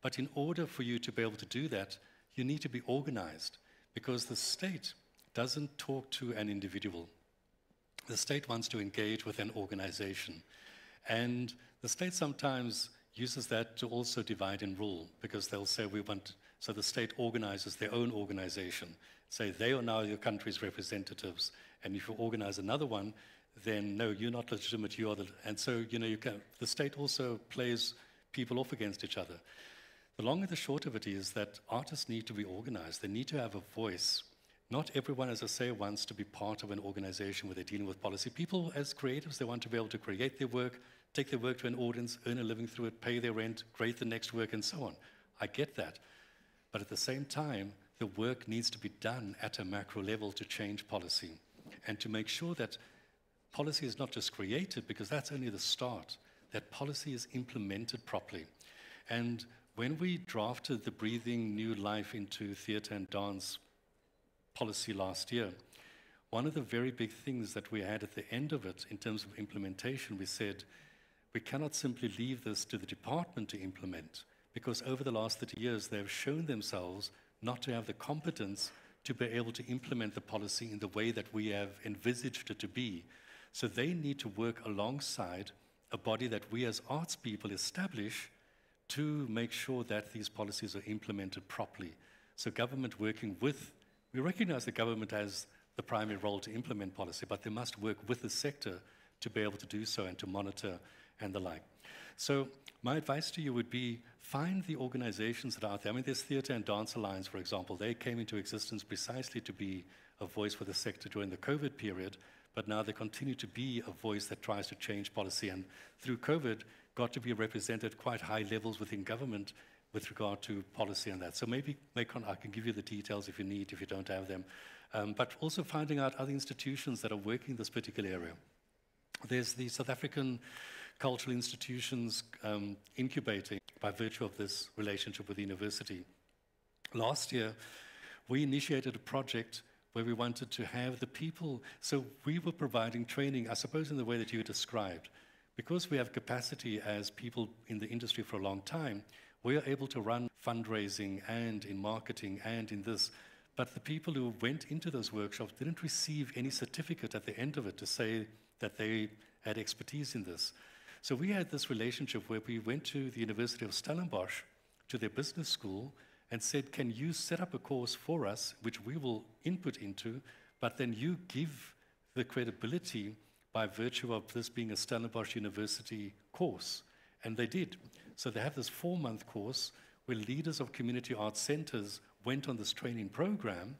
But in order for you to be able to do that, you need to be organized because the state doesn't talk to an individual. The state wants to engage with an organization. And the state sometimes uses that to also divide and rule because they'll say we want, so the state organizes their own organization. Say they are now your country's representatives, and if you organize another one, then no, you're not legitimate. You are the, and so you know you can. The state also plays people off against each other. The long and the short of it is that artists need to be organized. They need to have a voice. Not everyone, as I say, wants to be part of an organization where they're dealing with policy. People, as creatives, they want to be able to create their work, take their work to an audience, earn a living through it, pay their rent, create the next work, and so on. I get that. But at the same time, the work needs to be done at a macro level to change policy and to make sure that policy is not just created, because that's only the start, that policy is implemented properly. And when we drafted the Breathing New Life into Theatre and Dance policy last year, one of the very big things that we had at the end of it in terms of implementation, we said, we cannot simply leave this to the department to implement, because over the last 30 years, they have shown themselves not to have the competence to be able to implement the policy in the way that we have envisaged it to be so they need to work alongside a body that we as arts people establish to make sure that these policies are implemented properly. So government working with, we recognize the government has the primary role to implement policy, but they must work with the sector to be able to do so and to monitor and the like. So my advice to you would be find the organizations that are out there. I mean, there's Theatre and Dance Alliance, for example. They came into existence precisely to be a voice for the sector during the COVID period, but now they continue to be a voice that tries to change policy. And through COVID, got to be represented quite high levels within government with regard to policy and that. So maybe, I can give you the details if you need, if you don't have them. Um, but also finding out other institutions that are working this particular area. There's the South African cultural institutions um, incubating by virtue of this relationship with the university. Last year, we initiated a project where we wanted to have the people. So we were providing training, I suppose, in the way that you described. Because we have capacity as people in the industry for a long time, we are able to run fundraising and in marketing and in this. But the people who went into those workshops didn't receive any certificate at the end of it to say that they had expertise in this. So we had this relationship where we went to the University of Stellenbosch, to their business school, and said, Can you set up a course for us, which we will input into, but then you give the credibility by virtue of this being a Stellenbosch University course? And they did. So they have this four month course where leaders of community arts centers went on this training program,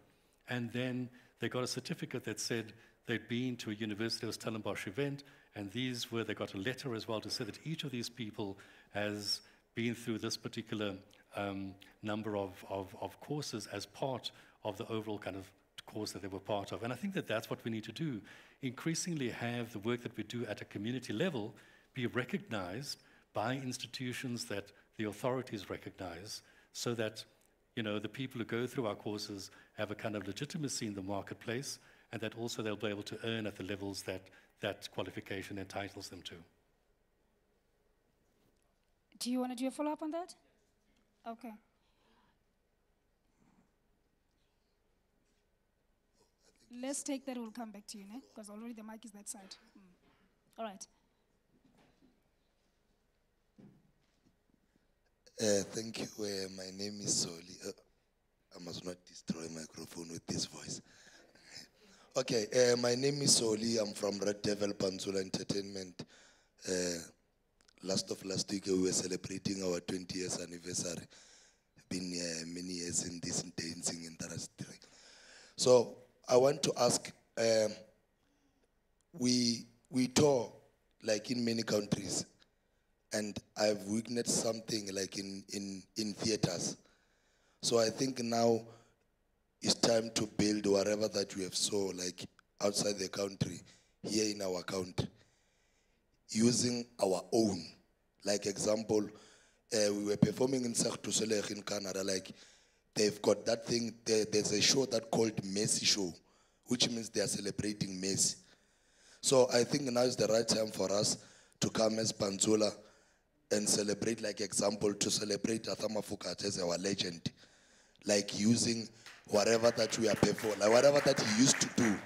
and then they got a certificate that said they'd been to a University of Stellenbosch event, and these were, they got a letter as well to say that each of these people has been through this particular um, number of, of, of courses as part of the overall kind of course that they were part of. And I think that that's what we need to do. Increasingly have the work that we do at a community level be recognized by institutions that the authorities recognize so that you know, the people who go through our courses have a kind of legitimacy in the marketplace and that also they'll be able to earn at the levels that that qualification entitles them to. Do you want to do a follow-up on that? Okay. Let's take that, we'll come back to you, because already the mic is that side. Mm. All right. Uh, thank you. Uh, my name is Soli. Uh, I must not destroy microphone with this voice. okay, uh, my name is Soli. I'm from Red Devil Panzula Entertainment. Uh, last of last week we were celebrating our 20 years anniversary. Been uh, many years in this dancing industry. So I want to ask, um, we, we tour like in many countries and I've witnessed something like in, in, in theaters. So I think now it's time to build whatever that we have saw like outside the country, here in our country using our own. Like example, uh, we were performing in Cirque in Canada. Like they've got that thing. There, there's a show that called Messi Show, which means they are celebrating Messi. So I think now is the right time for us to come as Panzula and celebrate, like example, to celebrate Athama Fukat as our legend, like using whatever that we are performing, like whatever that he used to do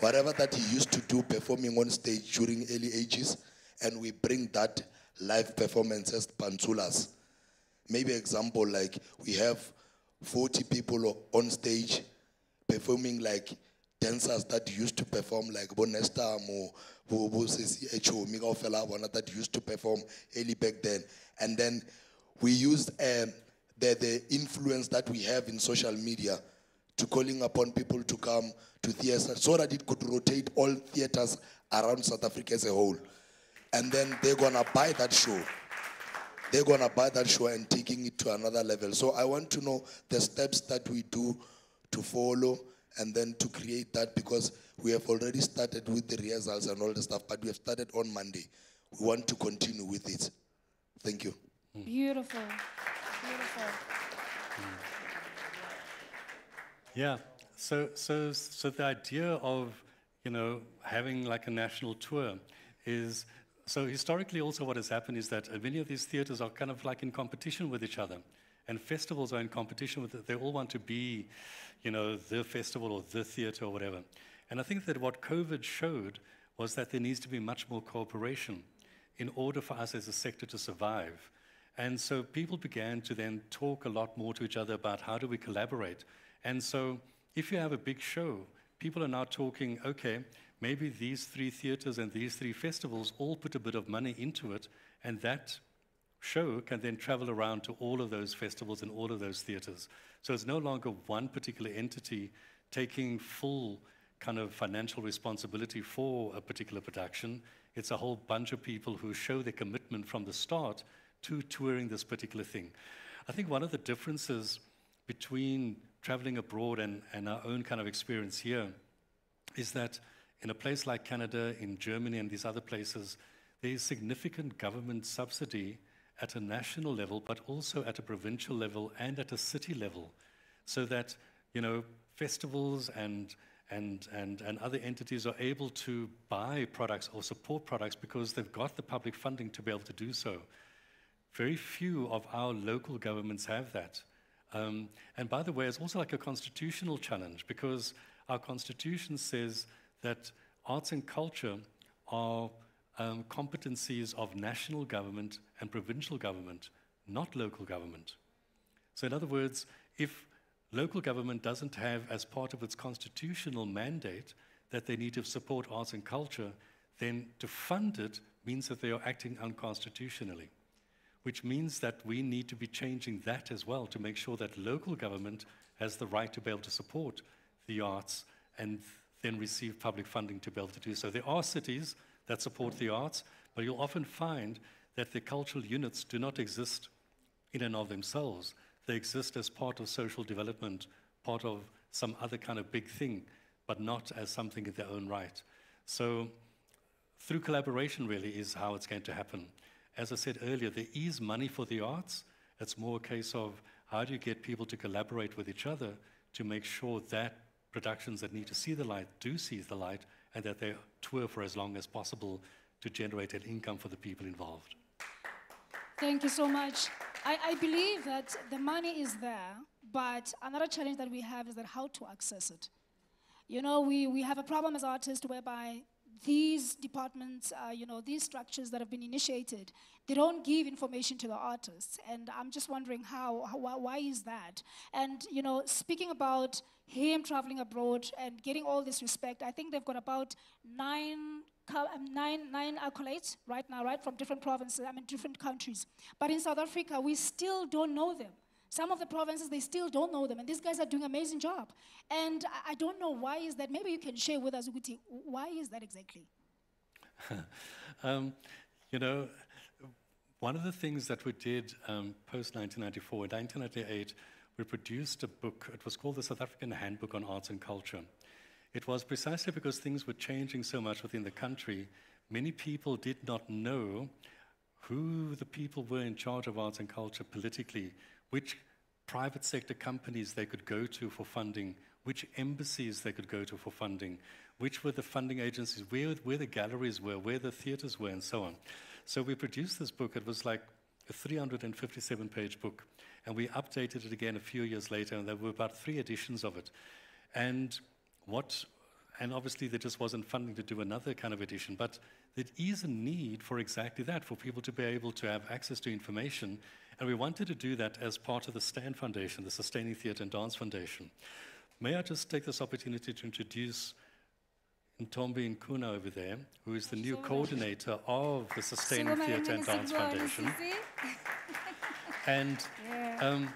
whatever that he used to do performing on stage during early ages, and we bring that live performances, panzulas. Maybe example like we have 40 people on stage performing like dancers that used to perform like Bonesta or that used to perform early back then. And then we used um, the, the influence that we have in social media to calling upon people to come to theatres so that it could rotate all theatres around South Africa as a whole. And then they're gonna buy that show. They're gonna buy that show and taking it to another level. So I want to know the steps that we do to follow and then to create that because we have already started with the rehearsals and all the stuff, but we have started on Monday. We want to continue with it. Thank you. Beautiful. Beautiful. Mm. Yeah. So, so, so the idea of you know having like a national tour is so historically also what has happened is that many of these theaters are kind of like in competition with each other and festivals are in competition with it. They all want to be, you know, the festival or the theater or whatever. And I think that what COVID showed was that there needs to be much more cooperation in order for us as a sector to survive. And so people began to then talk a lot more to each other about how do we collaborate and so if you have a big show, people are now talking, okay, maybe these three theaters and these three festivals all put a bit of money into it, and that show can then travel around to all of those festivals and all of those theaters. So it's no longer one particular entity taking full kind of financial responsibility for a particular production. It's a whole bunch of people who show their commitment from the start to touring this particular thing. I think one of the differences between traveling abroad and, and our own kind of experience here is that in a place like Canada, in Germany, and these other places, there is significant government subsidy at a national level, but also at a provincial level and at a city level, so that you know festivals and and, and, and other entities are able to buy products or support products because they've got the public funding to be able to do so. Very few of our local governments have that. Um, and by the way, it's also like a constitutional challenge because our constitution says that arts and culture are um, competencies of national government and provincial government, not local government. So, in other words, if local government doesn't have as part of its constitutional mandate that they need to support arts and culture, then to fund it means that they are acting unconstitutionally which means that we need to be changing that as well to make sure that local government has the right to be able to support the arts and then receive public funding to be able to do so. There are cities that support the arts, but you'll often find that the cultural units do not exist in and of themselves. They exist as part of social development, part of some other kind of big thing, but not as something in their own right. So through collaboration really is how it's going to happen as I said earlier, there is money for the arts. It's more a case of how do you get people to collaborate with each other to make sure that productions that need to see the light do see the light and that they tour for as long as possible to generate an income for the people involved. Thank you so much. I, I believe that the money is there, but another challenge that we have is that how to access it. You know, we, we have a problem as artists whereby these departments, uh, you know, these structures that have been initiated, they don't give information to the artists. And I'm just wondering how, how why is that? And, you know, speaking about him traveling abroad and getting all this respect, I think they've got about nine um, nine, nine accolades right now, right, from different provinces, I mean, different countries. But in South Africa, we still don't know them. Some of the provinces, they still don't know them, and these guys are doing an amazing job. And I don't know why is that. Maybe you can share with us, Uguti, why is that exactly? um, you know, one of the things that we did um, post-1994, in 1998, we produced a book. It was called the South African Handbook on Arts and Culture. It was precisely because things were changing so much within the country, many people did not know who the people were in charge of arts and culture politically which private sector companies they could go to for funding, which embassies they could go to for funding, which were the funding agencies, where, where the galleries were, where the theaters were, and so on. So we produced this book. It was like a 357 page book. And we updated it again a few years later, and there were about three editions of it. And what and obviously there just wasn't funding to do another kind of edition, but there is a need for exactly that, for people to be able to have access to information and we wanted to do that as part of the STAND Foundation, the Sustaining Theatre and Dance Foundation. May I just take this opportunity to introduce Ntombi Nkuna over there, who is the new coordinator of the Sustaining Theatre and Dance Foundation. and um,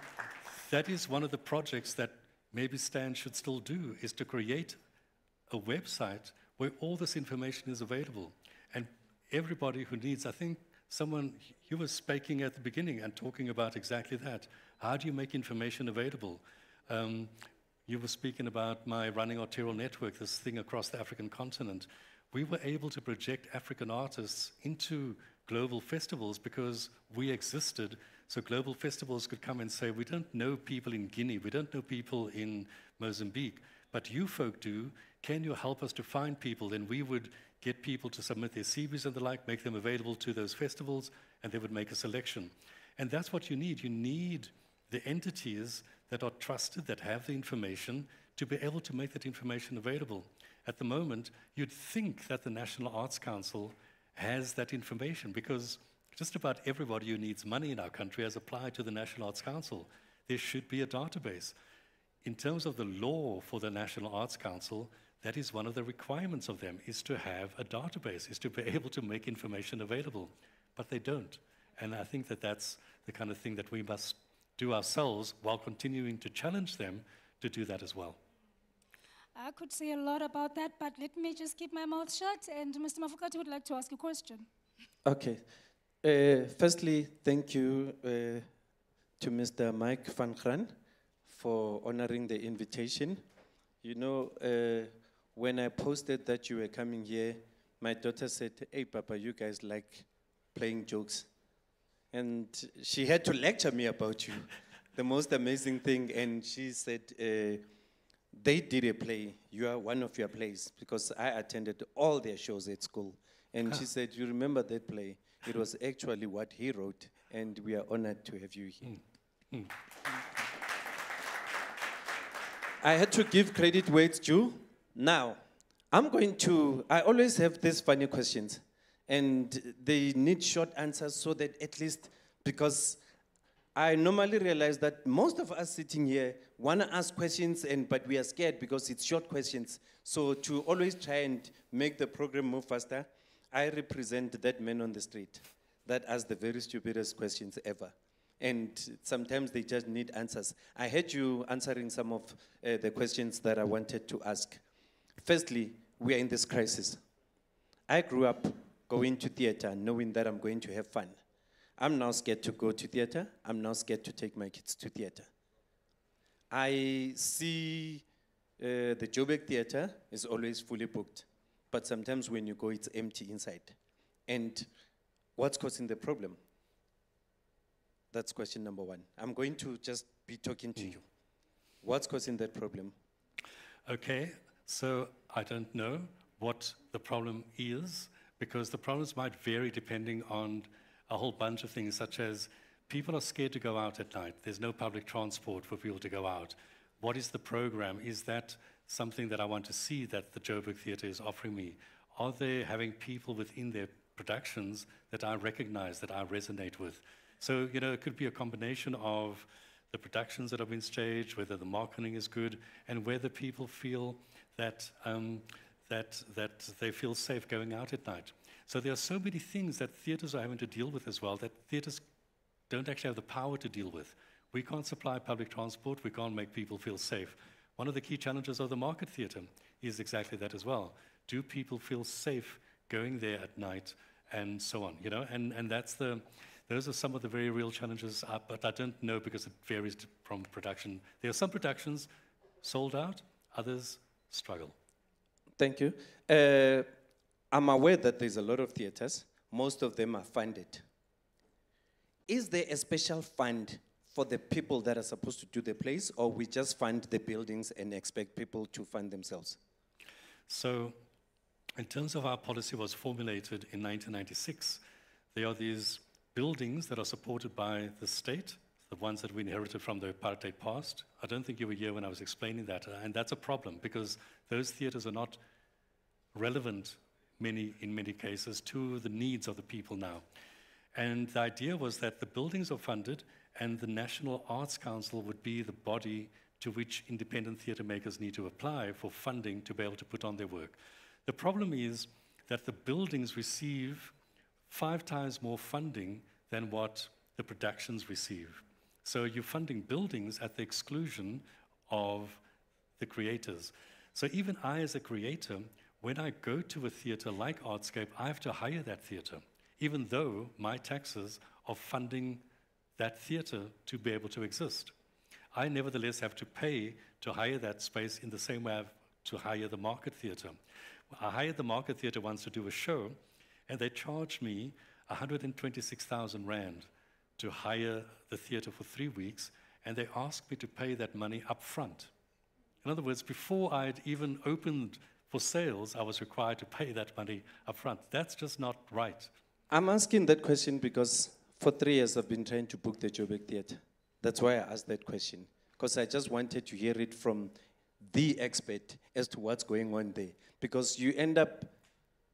that is one of the projects that maybe Stan should still do, is to create a website where all this information is available. And everybody who needs, I think someone, you were speaking at the beginning and talking about exactly that. How do you make information available? Um, you were speaking about my running arterial network, this thing across the African continent. We were able to project African artists into global festivals because we existed. So global festivals could come and say, we don't know people in Guinea, we don't know people in Mozambique, but you folk do. Can you help us to find people? Then we would get people to submit their CVs and the like, make them available to those festivals, and they would make a selection. And that's what you need. You need the entities that are trusted, that have the information, to be able to make that information available. At the moment, you'd think that the National Arts Council has that information because just about everybody who needs money in our country has applied to the National Arts Council. There should be a database. In terms of the law for the National Arts Council, that is one of the requirements of them, is to have a database, is to be able to make information available. But they don't. And I think that that's the kind of thing that we must do ourselves while continuing to challenge them to do that as well. I could say a lot about that, but let me just keep my mouth shut. And Mr. Mafukati would like to ask a question. Okay. Uh, firstly, thank you uh, to Mr. Mike Van Gran for honoring the invitation. You know, uh, when I posted that you were coming here, my daughter said, Hey, Papa, you guys like playing jokes. And she had to lecture me about you. the most amazing thing. And she said, uh, They did a play. You are one of your plays because I attended all their shows at school. And she said, You remember that play? It was actually what he wrote. And we are honored to have you here. Mm. Mm. I had to give credit where it's due now, I'm going to, I always have these funny questions, and they need short answers so that at least, because I normally realize that most of us sitting here want to ask questions, and but we are scared because it's short questions. So to always try and make the program move faster, I represent that man on the street that asks the very stupidest questions ever. And sometimes they just need answers. I heard you answering some of uh, the questions that I wanted to ask. Firstly, we are in this crisis. I grew up going to theater knowing that I'm going to have fun. I'm now scared to go to theater. I'm now scared to take my kids to theater. I see uh, the Joburg Theater is always fully booked, but sometimes when you go, it's empty inside. And what's causing the problem? That's question number one. I'm going to just be talking to hmm. you. What's causing that problem? Okay, so I don't know what the problem is because the problems might vary depending on a whole bunch of things, such as people are scared to go out at night. There's no public transport for people to go out. What is the program? Is that something that I want to see that the Joburg Theatre is offering me? Are they having people within their productions that I recognize, that I resonate with? So, you know, it could be a combination of the productions that have been staged, whether the marketing is good, and whether people feel that, um, that, that they feel safe going out at night. So there are so many things that theaters are having to deal with as well that theaters don't actually have the power to deal with. We can't supply public transport, we can't make people feel safe. One of the key challenges of the market theater is exactly that as well. Do people feel safe going there at night and so on, you know? And, and that's the, those are some of the very real challenges, uh, but I don't know because it varies from production. There are some productions sold out, others struggle? Thank you. Uh, I'm aware that there's a lot of theaters. Most of them are funded. Is there a special fund for the people that are supposed to do the plays, or we just fund the buildings and expect people to fund themselves? So, in terms of our policy was formulated in 1996, there are these buildings that are supported by the state, the ones that we inherited from the apartheid past. I don't think you were here when I was explaining that, uh, and that's a problem because those theaters are not relevant many, in many cases to the needs of the people now. And the idea was that the buildings are funded and the National Arts Council would be the body to which independent theatre makers need to apply for funding to be able to put on their work. The problem is that the buildings receive five times more funding than what the productions receive. So you're funding buildings at the exclusion of the creators. So even I, as a creator, when I go to a theater like Artscape, I have to hire that theater, even though my taxes are funding that theater to be able to exist. I nevertheless have to pay to hire that space in the same way I've to hire the market theater. I hired the market theater once to do a show, and they charged me 126,000 rand to hire the theater for three weeks, and they asked me to pay that money up front. In other words, before I had even opened for sales, I was required to pay that money up front. That's just not right. I'm asking that question because for three years I've been trying to book the Joburg Theatre. That's why I asked that question, because I just wanted to hear it from the expert as to what's going on there. Because you end up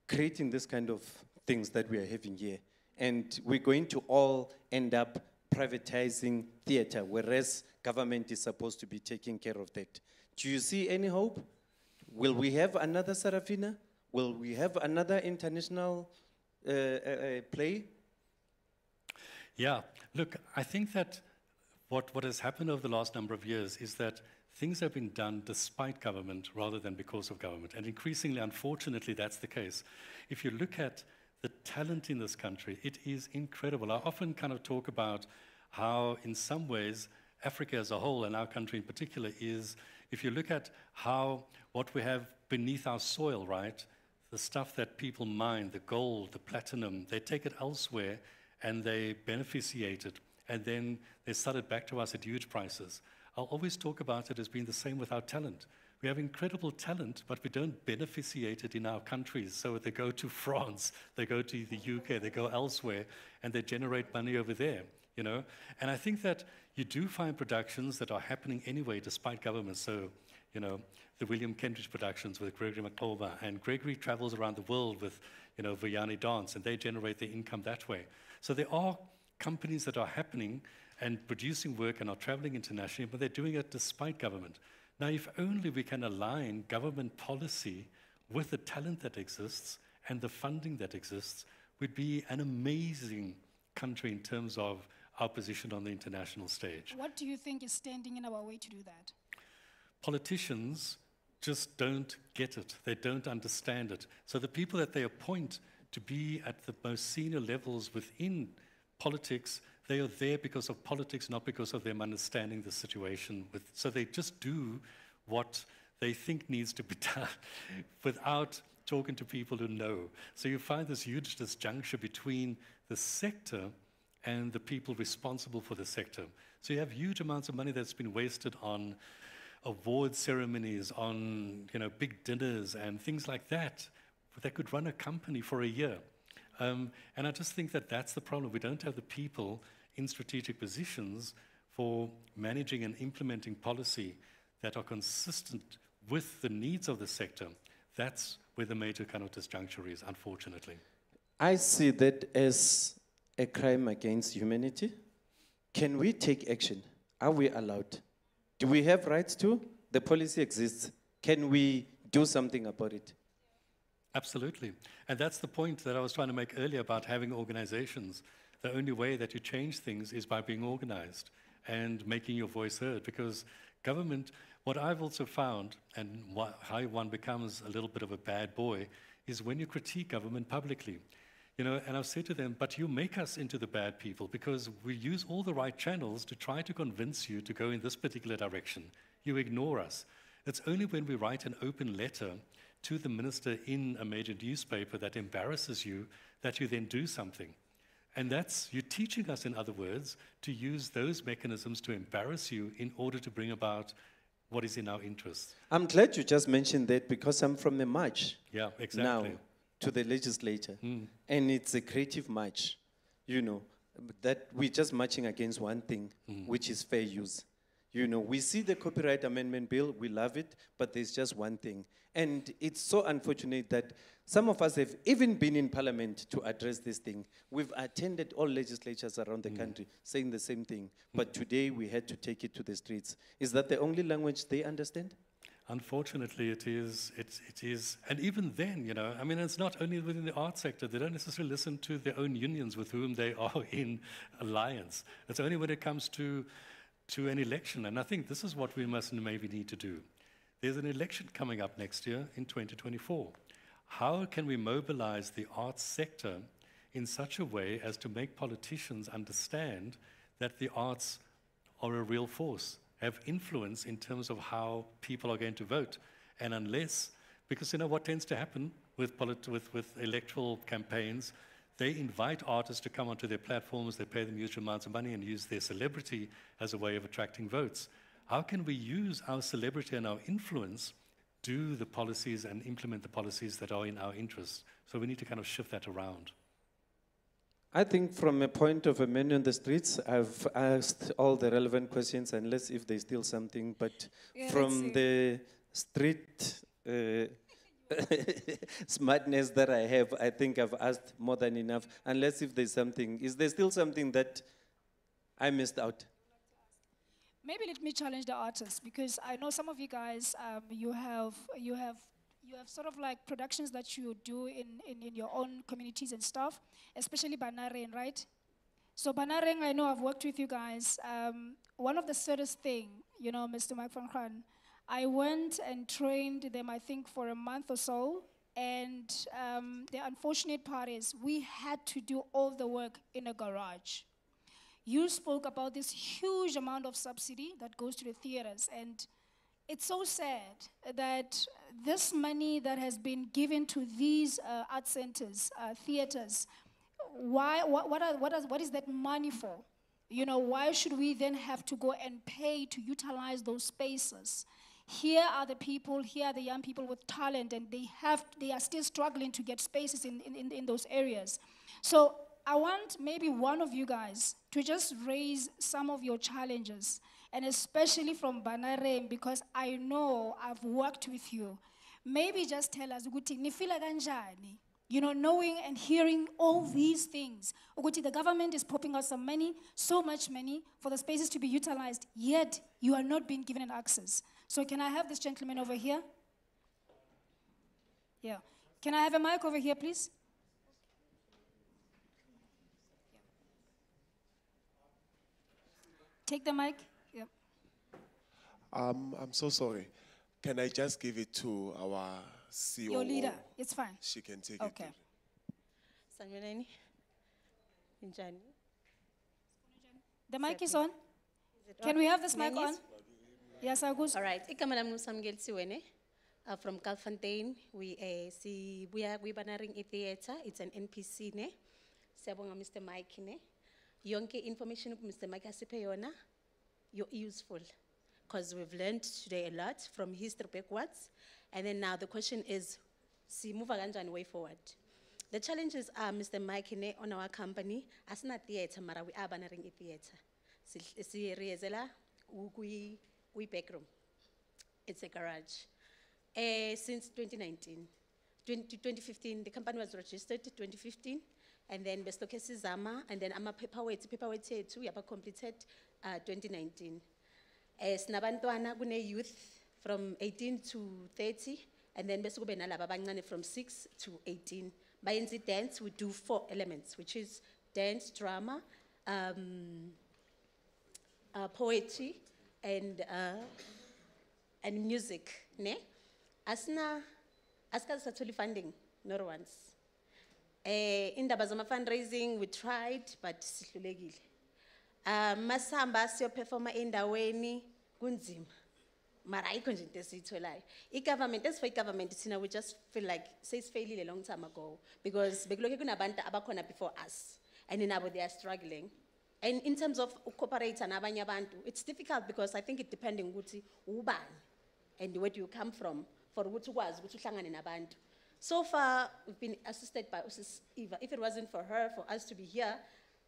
creating this kind of things that we are having here and we're going to all end up privatizing theater, whereas government is supposed to be taking care of that. Do you see any hope? Will we have another Serafina? Will we have another international uh, uh, uh, play? Yeah, look, I think that what, what has happened over the last number of years is that things have been done despite government rather than because of government. And increasingly, unfortunately, that's the case. If you look at the talent in this country. It is incredible. I often kind of talk about how, in some ways, Africa as a whole, and our country in particular, is if you look at how what we have beneath our soil, right, the stuff that people mine, the gold, the platinum, they take it elsewhere and they beneficiate it. And then they sell it back to us at huge prices. I'll always talk about it as being the same with our talent. We have incredible talent, but we don't beneficiate it in our countries. So they go to France, they go to the UK, they go elsewhere, and they generate money over there. You know, and I think that you do find productions that are happening anyway, despite government. So, you know, the William Kentridge productions with Gregory McClover, and Gregory travels around the world with, you know, Vuyani Dance, and they generate their income that way. So there are companies that are happening and producing work and are traveling internationally, but they're doing it despite government. Now, if only we can align government policy with the talent that exists and the funding that exists, we'd be an amazing country in terms of our position on the international stage. What do you think is standing in our way to do that? Politicians just don't get it, they don't understand it. So the people that they appoint to be at the most senior levels within politics they are there because of politics, not because of them understanding the situation. With, so they just do what they think needs to be done without talking to people who know. So you find this huge disjuncture between the sector and the people responsible for the sector. So you have huge amounts of money that's been wasted on award ceremonies, on you know big dinners and things like that that could run a company for a year. Um, and I just think that that's the problem. We don't have the people in strategic positions for managing and implementing policy that are consistent with the needs of the sector. That's where the major kind of disjuncture is, unfortunately. I see that as a crime against humanity. Can we take action? Are we allowed? Do we have rights to? The policy exists. Can we do something about it? Absolutely. And that's the point that I was trying to make earlier about having organizations. The only way that you change things is by being organized and making your voice heard. Because government, what I've also found, and how one becomes a little bit of a bad boy, is when you critique government publicly. You know, and I've said to them, but you make us into the bad people because we use all the right channels to try to convince you to go in this particular direction. You ignore us. It's only when we write an open letter to the minister in a major newspaper that embarrasses you, that you then do something. And that's, you're teaching us, in other words, to use those mechanisms to embarrass you in order to bring about what is in our interest. I'm glad you just mentioned that because I'm from the march. Yeah, exactly. Now, to the legislature. Mm. And it's a creative march, you know, that we're just marching against one thing, mm. which is fair use. You know, we see the Copyright Amendment Bill, we love it, but there's just one thing. And it's so unfortunate that some of us have even been in Parliament to address this thing. We've attended all legislatures around the mm. country saying the same thing, but today we had to take it to the streets. Is that the only language they understand? Unfortunately, it is. It, it is. And even then, you know, I mean, it's not only within the art sector. They don't necessarily listen to their own unions with whom they are in alliance. It's only when it comes to to an election. And I think this is what we must maybe need to do. There's an election coming up next year in 2024. How can we mobilize the arts sector in such a way as to make politicians understand that the arts are a real force, have influence in terms of how people are going to vote? And unless, because you know what tends to happen with, with, with electoral campaigns, they invite artists to come onto their platforms, they pay them huge amounts of money and use their celebrity as a way of attracting votes. How can we use our celebrity and our influence do the policies and implement the policies that are in our interests? So we need to kind of shift that around. I think from a point of a man on the streets, I've asked all the relevant questions, unless if they steal something. But yeah, from the street uh, smartness that I have, I think I've asked more than enough. Unless if there's something, is there still something that I missed out? Maybe let me challenge the artists because I know some of you guys, um, you have you have you have sort of like productions that you do in, in, in your own communities and stuff, especially Banareng, right? So Banareng, I know I've worked with you guys. Um, one of the saddest thing, you know, Mr. Mike van Kran, I went and trained them, I think, for a month or so. And um, the unfortunate part is we had to do all the work in a garage. You spoke about this huge amount of subsidy that goes to the theaters. And it's so sad that this money that has been given to these uh, art centers, uh, theaters, why, what, what, are, what, are, what is that money for? You know, why should we then have to go and pay to utilize those spaces? here are the people, here are the young people with talent, and they have they are still struggling to get spaces in, in, in those areas. So I want maybe one of you guys to just raise some of your challenges, and especially from Banarem, because I know I've worked with you. Maybe just tell us, Nifila ganjani. You know, knowing and hearing all these things. the government is popping out some money, so much money, for the spaces to be utilized, yet you are not being given an access. So can I have this gentleman over here? Yeah. Can I have a mic over here, please? Take the mic. Yep. Um, I'm so sorry. Can I just give it to our CEO? Your leader. It's fine. She can take okay. it. Okay. The mic is on. Is on? Can we have this mic on? All right. Igama lami nguSamkelisiwene. Uh, from Calfontaine, we uh, see we are we banaring a theatre. It's an NPC ne. Siyabonga Mr. Mike ne. Yonke information up Mr. Mike asiphe yona you're useful because we've learned today a lot from history backwards. And then now the question is, see, move and way forward. The challenges are Mr. Mike ne on our company, as not theatre, mara we are bannering theatre. Si, si, we backroom. It's a garage. Uh, since 2019, 20, 2015, the company was registered 2015, and then Bestoke Sizama, and then ama paperweight, paperweight yethu yaba completed uh, 2019. Eh, sinabantwana kune youth from 18 to 30, and then bese kube from 6 to 18. Bayenza dance, we do four elements, which is dance, drama, um, uh, poetry, and, uh, and music. Ne? Asna, askazi funding, not once. the eh, zama fundraising, we tried, but sihlulekile. Ah, masihamba siyoperforma endaweni kunzima. mara ayikho nje into esiyitholayo i-government as for i-government thina we just feel like a long time ago because bekulokhe kunabantu abakona before us and nabo they are struggling and in terms of cooperating and abantu, it's difficult because I think it depending ukuthi Uban and where do you come from for ukuthi ukwazi ukuthi and abantu. So far, we've been assisted by Usis Eva. If it wasn't for her, for us to be here,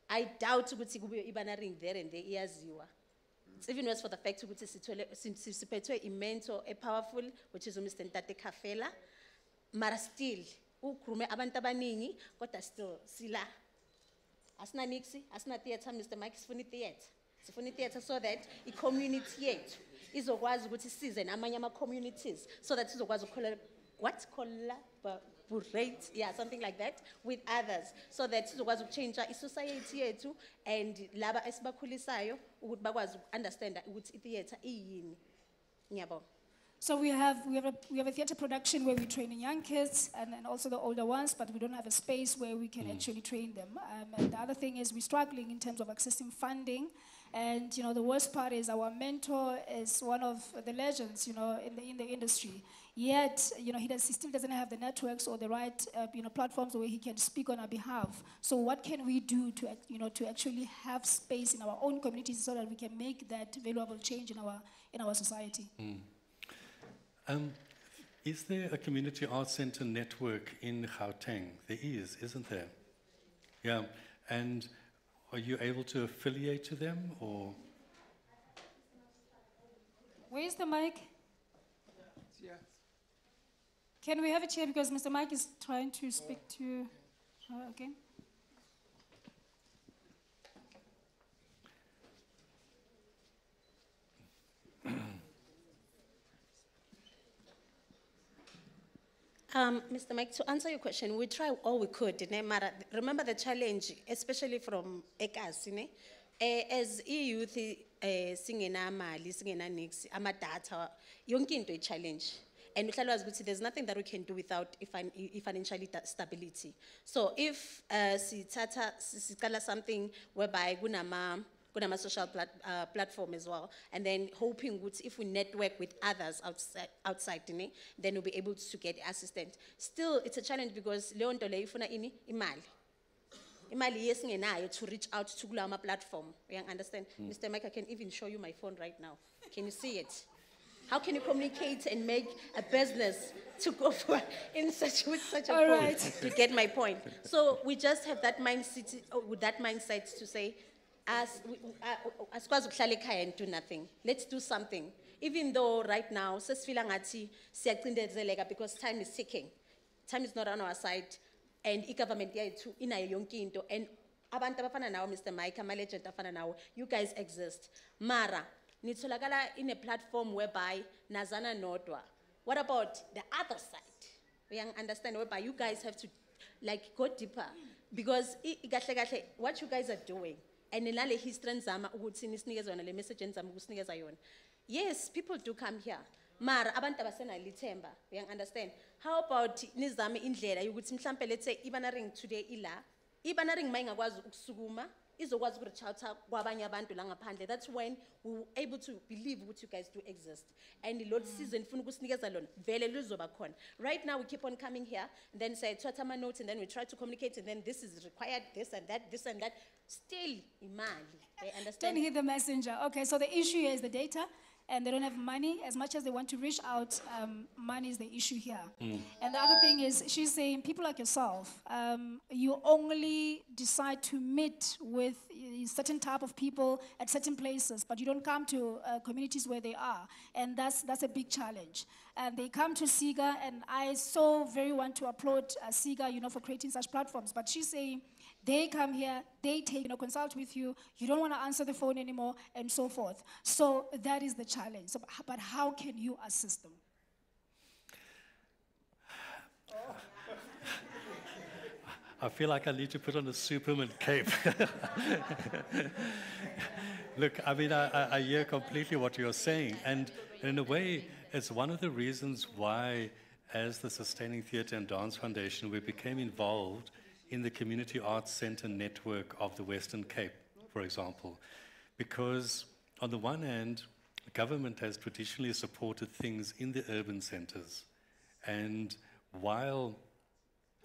I doubt ukuthi kube ibana ring there and there are. It's even worse for the fact ukuthi sithole siphethwe imento a powerful which is uMr Ntate Kafela. Mara still, ukrume abantu abaningi kota still sila asna theatre mr mark sifuna itheatre sifuna i-theatre so that i-community yethu izokwazi ukuthi isize namanye ama-communities so that izokwazi ukholela what collaborate yeah something like that with others so that sizokwazi ukutshintsha society yethu and laba esibakhulisayo ukuthi bakwazi uku-understanda ukuthi i-theatre iyini ngiyabonga so we have, we have, a, we have a theater production where we're training young kids and, and also the older ones, but we don't have a space where we can mm. actually train them. Um, and the other thing is we're struggling in terms of accessing funding. And, you know, the worst part is our mentor is one of the legends, you know, in the, in the industry. Yet, you know, he, does, he still doesn't have the networks or the right, uh, you know, platforms where he can speak on our behalf. So what can we do to, you know, to actually have space in our own communities so that we can make that valuable change in our, in our society? Mm. Um, is there a community arts center network in Gauteng? There is, isn't there? Yeah. And are you able to affiliate to them or? Where's the mic? Yes. Can we have a chair because Mr. Mike is trying to speak to. again? okay. Um, Mr. Mike, to answer your question, we try all we could, didn't matter. Remember the challenge, especially from ECAS, you know? as iyouth eh singenamali singenanix amadatha yonke into i-challenge and uhlala wazi ukuthi there's nothing that we can do without financial stability so if uh, sithatha something whereby kunama kunama social plat, uh, platform as well. And then hoping would if we network with others outside outside then we'll be able to get assistance. Still it's a challenge because leyo nto leyo ifuna ini imali. imali yesingenayo to reach out to kulawa ama-platform You understand mm. mr mike i can even show you my phone right now can you see it how can you communicate and make a business to go for in such with such a All point? Right. You get my point. So we just have that mindset, oh, with that mindset to say as far uh, ukuhlala ekhaya and do nothing let's do something even though right now sesifila ngathi siyacindezeleka because time is ticking time is not on our side and i-government yethu inayo yonke into and abantu abafana nawo mr mike ama-legend afana nawo you guys exist mara nitholakala in a platform whereby nazana nodwa what about the other side uyangi-understand whereby you guys have to like go deeper because kahle kahle what you guys are doing and nale history nizama ukuthi nisinikezwe yona le message enizama ukusinikeza yona yes people do come here mara abantu abasenalo ithemba uyang understand how about nizame indlela yokuthi mhlampe lethe ibanaring today ila ibanaring mayingakwazi ukusukuma izokwazi ukurecharge kwabanye abantu la ngaphandle that's when we were able to believe what you guys do exist and lolu mm. sizo endifuna ukusinikeza lona vele luzoba khona right now we keep on coming here and then say thatha ama notes and then we try to communicate and then this is required this and that this and that still imali they understand don't hear the messenger okay so the issue here is the data and they don't have money. As much as they want to reach out, um, money is the issue here. Mm. And the other thing is, she's saying people like yourself, um, you only decide to meet with a certain type of people at certain places, but you don't come to uh, communities where they are, and that's that's a big challenge. And they come to SIGA, and I so very want to applaud uh, SIGA, you know, for creating such platforms. But she's saying they come here, they take, you know, consult with you, you don't want to answer the phone anymore, and so forth. So that is the challenge. So, but how can you assist them? I feel like I need to put on a Superman cape. Look, I mean, I, I, hear completely what you're saying. And in a way, it's one of the reasons why, as the Sustaining Theatre and Dance Foundation, we became involved in the community arts center network of the Western Cape, for example. Because on the one hand, government has traditionally supported things in the urban centers. And while,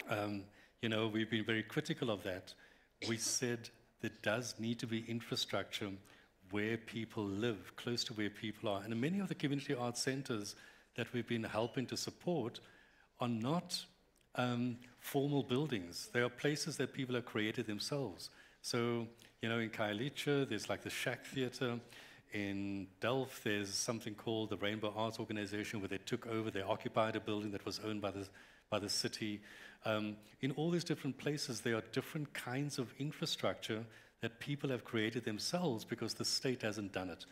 um, you know, we've been very critical of that, we said there does need to be infrastructure where people live, close to where people are. And many of the community arts centers that we've been helping to support are not um, formal buildings. They are places that people have created themselves. So, you know, in Kailicha, there's like the Shack Theater. In Delft, there's something called the Rainbow Arts Organization, where they took over, they occupied a building that was owned by the, by the city. Um, in all these different places, there are different kinds of infrastructure that people have created themselves because the state hasn't done it.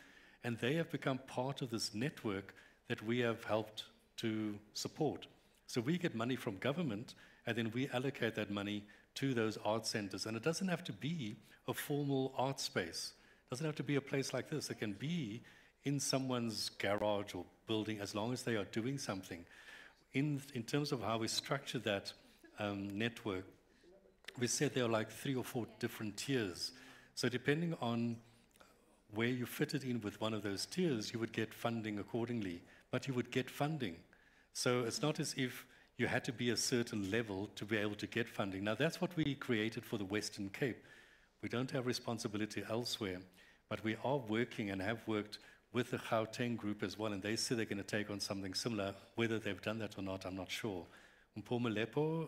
And they have become part of this network that we have helped to support. So we get money from government, and then we allocate that money to those art centers. And it doesn't have to be a formal art space. It doesn't have to be a place like this. It can be in someone's garage or building, as long as they are doing something. In, in terms of how we structure that um, network, we said there are like three or four different tiers. So depending on where you fitted in with one of those tiers, you would get funding accordingly. But you would get funding so it's not as if you had to be a certain level to be able to get funding. Now, that's what we created for the Western Cape. We don't have responsibility elsewhere, but we are working and have worked with the Gauteng group as well, and they say they're going to take on something similar. Whether they've done that or not, I'm not sure. Mpumalepo,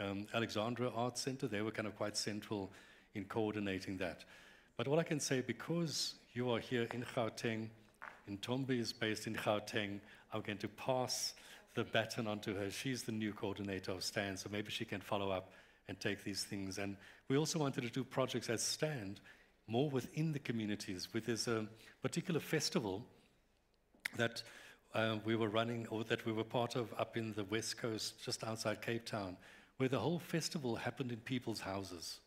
um, Alexandra Arts Center, they were kind of quite central in coordinating that. But what I can say, because you are here in Gauteng, and Tombi is based in Gauteng, I'm going to pass the baton onto her. She's the new coordinator of STAND, so maybe she can follow up and take these things. And we also wanted to do projects at STAND more within the communities. With this um, particular festival that uh, we were running or that we were part of up in the west coast, just outside Cape Town, where the whole festival happened in people's houses.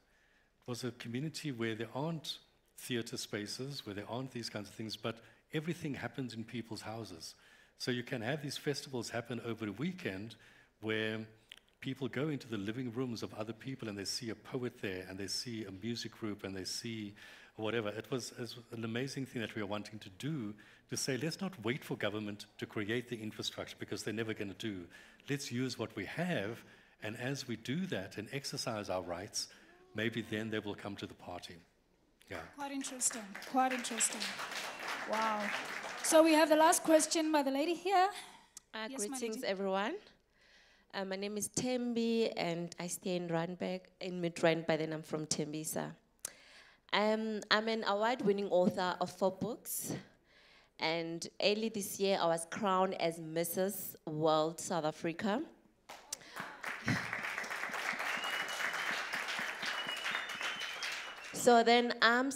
It was a community where there aren't theater spaces, where there aren't these kinds of things, but everything happens in people's houses. So you can have these festivals happen over a weekend where people go into the living rooms of other people and they see a poet there and they see a music group and they see whatever. It was, it was, an amazing thing that we are wanting to do to say, let's not wait for government to create the infrastructure because they're never going to do. Let's use what we have, and as we do that and exercise our rights, maybe then they will come to the party. Yeah. Quite interesting. Quite interesting. Wow. So we have the last question by the lady here. Uh, yes, greetings, everyone. Uh, my name is Tembi, and I stay in Randburg, in Midrand, but then I'm from Tembisa. Um, I'm an award-winning author of four books, and early this year I was crowned as Mrs. World South Africa. so then I'm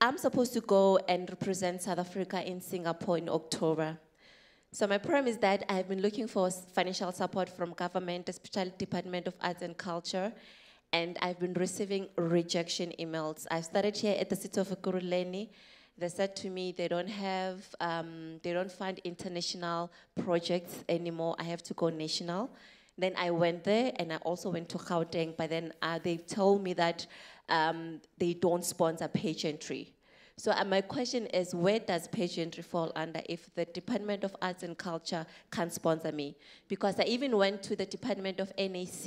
I'm supposed to go and represent South Africa in Singapore in October. So my problem is that I've been looking for financial support from government, especially Department of Arts and Culture, and I've been receiving rejection emails. I've started here at the city of Kuruleni. They said to me they don't have, um, they don't find international projects anymore. I have to go national. Then I went there, and I also went to Gauteng. But then uh, they told me that um, they don't sponsor pageantry. So uh, my question is, where does pageantry fall under if the Department of Arts and Culture can't sponsor me? Because I even went to the Department of NAC.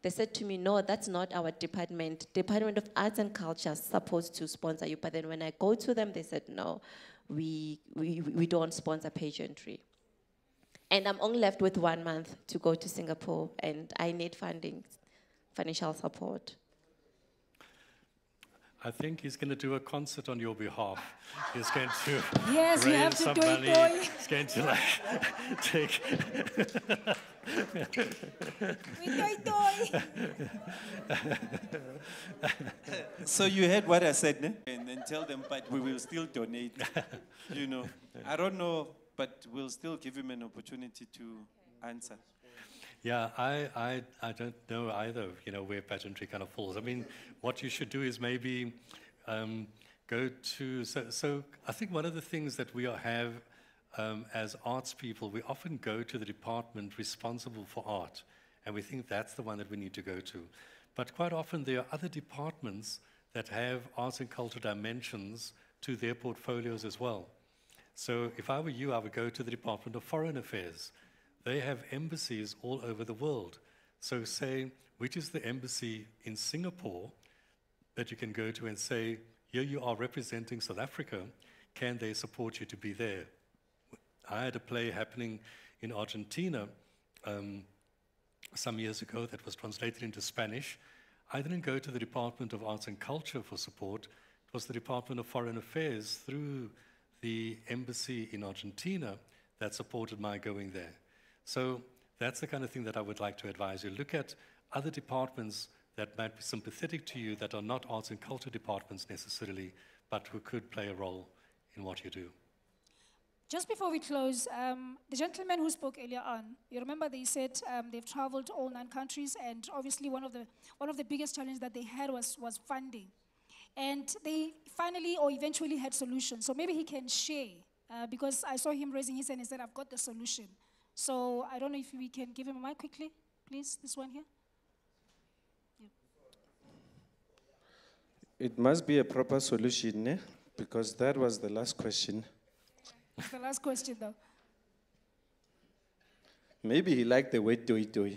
They said to me, no, that's not our department. Department of Arts and Culture is supposed to sponsor you. But then when I go to them, they said, no, we, we, we don't sponsor pageantry. And I'm only left with one month to go to Singapore, and I need funding, financial support. I think he's going to do a concert on your behalf. He's going to yes, raise you have to some do money. It, he's going to like take. so you heard what I said, ne? and then tell them, but we will still donate. you know, I don't know, but we'll still give him an opportunity to answer. Yeah, I, I, I don't know either, you know, where pageantry kind of falls. I mean, what you should do is maybe um, go to, so, so I think one of the things that we have um, as arts people, we often go to the department responsible for art, and we think that's the one that we need to go to. But quite often there are other departments that have arts and culture dimensions to their portfolios as well. So if I were you, I would go to the Department of Foreign Affairs they have embassies all over the world. So say, which is the embassy in Singapore that you can go to and say, here you are representing South Africa, can they support you to be there? I had a play happening in Argentina um, some years ago that was translated into Spanish. I didn't go to the Department of Arts and Culture for support. It was the Department of Foreign Affairs through the embassy in Argentina that supported my going there. So that's the kind of thing that I would like to advise you. Look at other departments that might be sympathetic to you that are not arts and culture departments necessarily, but who could play a role in what you do. Just before we close, um, the gentleman who spoke earlier on, you remember they said um, they've traveled all nine countries, and obviously one of the one of the biggest challenges that they had was was funding, and they finally or eventually had solutions. So maybe he can share, uh, because I saw him raising his hand and said, "I've got the solution." So I don't know if we can give him a mic quickly, please, this one here. Yeah. It must be a proper solution, eh? because that was the last question. Yeah, the last question, though. Maybe he liked the word doi doi.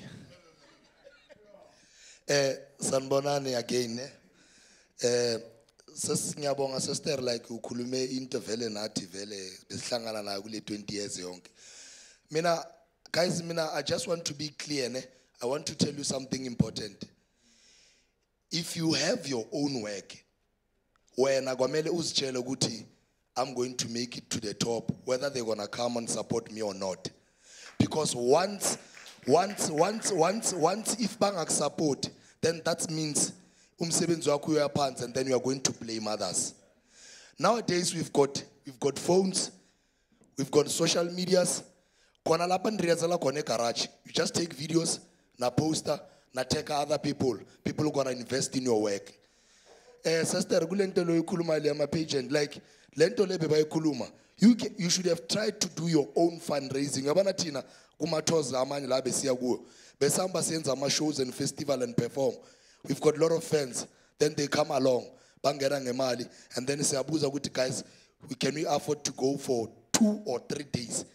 Eh, sanbonani again. Eh, eh sesiyabonga sister like ukhulume into vele nathi vele besihlangana nayo kule 20 years yonke. Mina Guys, I just want to be clear. Ne? I want to tell you something important. If you have your own work, when Agwamele uzitshele I'm going to make it to the top, whether they're gonna come and support me or not. Because once, once, once, once, once, if bangak support, then that means umsebenzi wakho uyaphansi and then you are going to blame others. Nowadays we've got we've got phones, we've got social medias, kona lapha ndiriyazela khona egaraji you just take videos na poster, na take other people people gonna invest in your work eh sister kule nto kuluma ikhuluma le like le nto le bebayikhuluma you, you should have tried to do your own fundraising yabona thina kumathoza amanye la besiya kuwo besihamba siyenza ama-shows and festival and perform we've got lot of fans then they come along bangena ngemali and then siyabuza ukuthi guys we can we afford to go for two or three days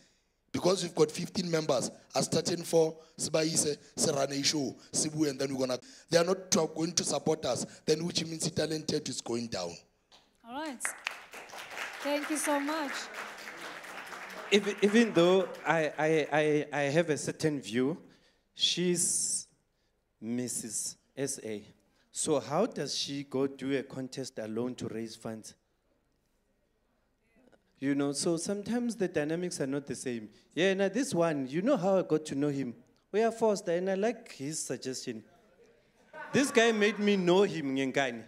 because we've got 15 members, as starting for Sibaise, Seranesho, Sibu, and then we're gonna they are not going to support us, then which means Italian talent is going down. All right. Thank you so much. If, even though I, I, I, I have a certain view, she's Mrs. SA. So how does she go do a contest alone to raise funds? You know, so sometimes the dynamics are not the same. Yeah, now this one, you know how I got to know him. We are Foster, and I like his suggestion. This guy made me know him, Ngengani.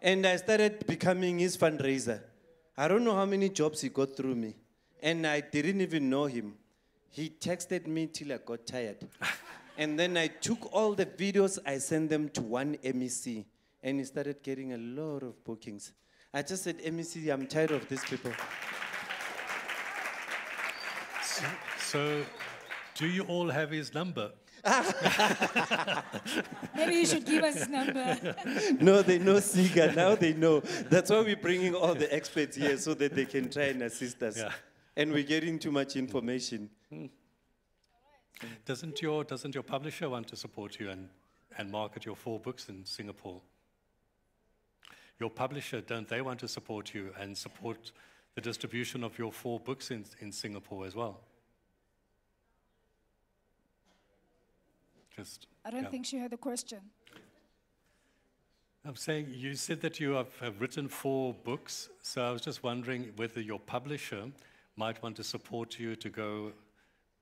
And I started becoming his fundraiser. I don't know how many jobs he got through me. And I didn't even know him. He texted me till I got tired. and then I took all the videos, I sent them to one MEC. And he started getting a lot of bookings. I just said, MEC, I'm tired of these people. So, do you all have his number? Maybe you should give us his number. no, they know Siga. Now they know. That's why we're bringing all the experts here so that they can try and assist us. Yeah. And we're getting too much information. Hmm. Doesn't your, doesn't your publisher want to support you and, and market your four books in Singapore? Your publisher, don't they want to support you and support the distribution of your four books in, in Singapore as well? Just, I don't yeah. think she had a question. I'm saying you said that you have, have, written four books, so I was just wondering whether your publisher might want to support you to go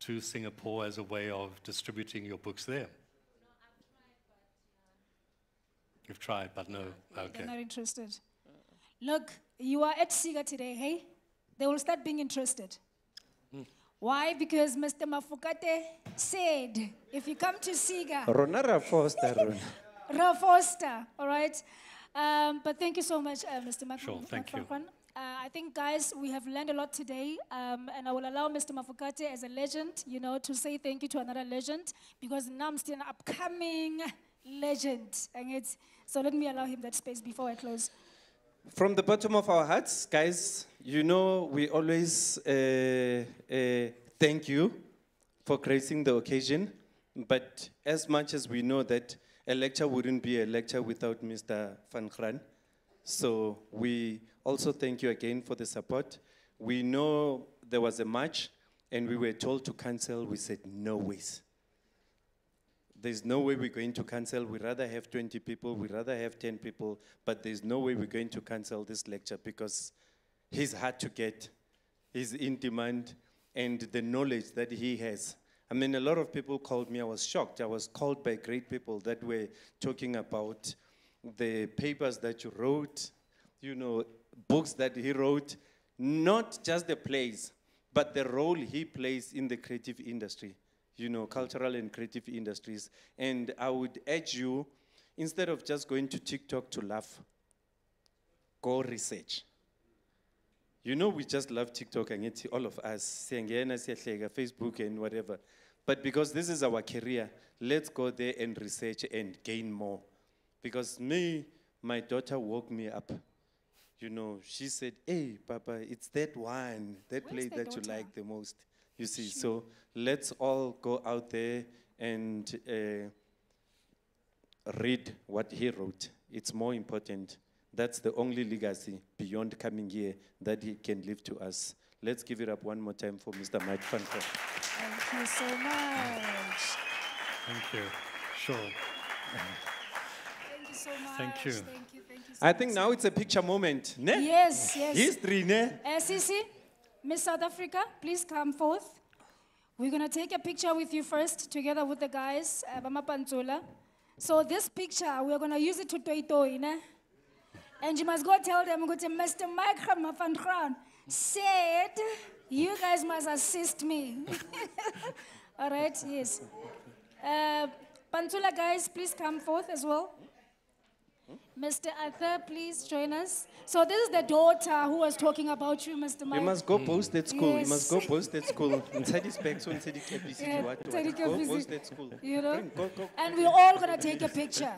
to Singapore as a way of distributing your books there. No, I've tried, but, You've tried, but no. Okay. They're not interested. Look, you are at SIGA today, hey? They will start being interested. Mm. Why? Because Mr. Mafukate said, if you come to SIGA. Ronara Foster. Ra Foster, all right? Um, but thank you so much, uh, Mr. Mafukate. Sure, thank Mac you. Uh, I think, guys, we have learned a lot today, um, and I will allow Mr. Mafukate as a legend, you know, to say thank you to another legend, because now I'm still an upcoming legend, and it's, so let me allow him that space before I close. From the bottom of our hearts, guys, you know we always uh, uh, thank you for gracing the occasion. But as much as we know that a lecture wouldn't be a lecture without Mr. Van Kran, so we also thank you again for the support. We know there was a march and we were told to cancel. We said, no ways there's no way we're going to cancel. We'd rather have 20 people, we'd rather have 10 people, but there's no way we're going to cancel this lecture because he's hard to get, he's in demand, and the knowledge that he has. I mean, a lot of people called me. I was shocked. I was called by great people that were talking about the papers that you wrote, you know, books that he wrote, not just the plays, but the role he plays in the creative industry you know, cultural and creative industries. And I would urge you, instead of just going to TikTok to laugh, go research. You know, we just love TikTok and it's all of us, Facebook and whatever. But because this is our career, let's go there and research and gain more. Because me, my daughter woke me up. You know, she said, hey, Papa, it's that one, that Where's play that daughter? you like the most. You see, so let's all go out there and uh, read what he wrote. It's more important. That's the only legacy beyond coming here that he can leave to us. Let's give it up one more time for Mr. Mike Fanko. Thank you so much. Thank you. Sure. Thank you so much. Thank you. Thank you. Thank you so I think now it's a picture moment, ne? Yes, yes. History, ne? Uh, Miss South Africa, please come forth. We're going to take a picture with you first, together with the guys, uh, Bama Pantula. So this picture, we're going to use it to toy toy, ne? And you must go tell them, to Mr. Mike van said, you guys must assist me. All right, yes. Uh, guys, please come forth as well. Mr. Arthur, please join us. So this is the daughter who was talking about you, Mr. Mike. You must go post at school. Yes. You must go post at school. Inside his back, so inside the KBC. Yeah, what, Go post at school. You know? Go, go. And we're all going to take a picture.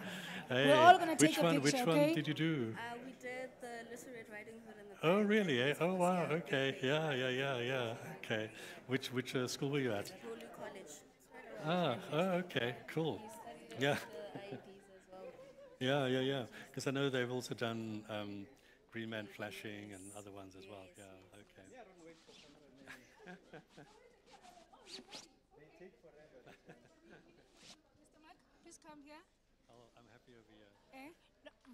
Hey, we're all going to take one, a picture, Which one okay? did you do? Uh, we did the Little Red Riding Hood the... Oh, really? Eh? Oh, wow. Okay. Yeah, yeah, yeah, yeah. Okay. Which, which uh, school were you at? Hulu College. Ah, oh, okay. Cool. Yeah. Yeah, yeah, yeah. Because I know they've also done um, Green Man Flashing and other ones as well. Yeah, okay. Mr. Mark, please come here. Oh, I'm happy over here. Eh?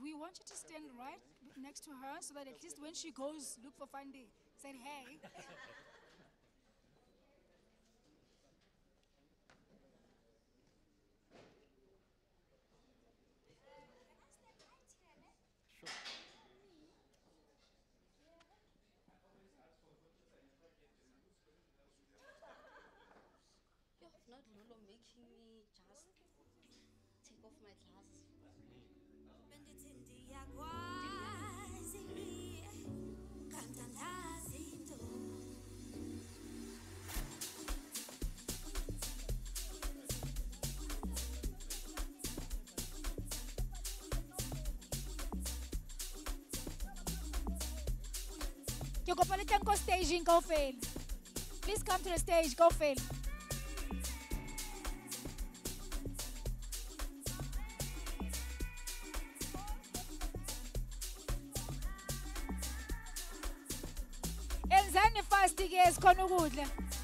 we want you to stand right next to her so that at least when she goes look for Fundy, say, hey. You go palitan ko staging go fail. Please come to the stage, go fail. enzani fast ke sikhona ukudla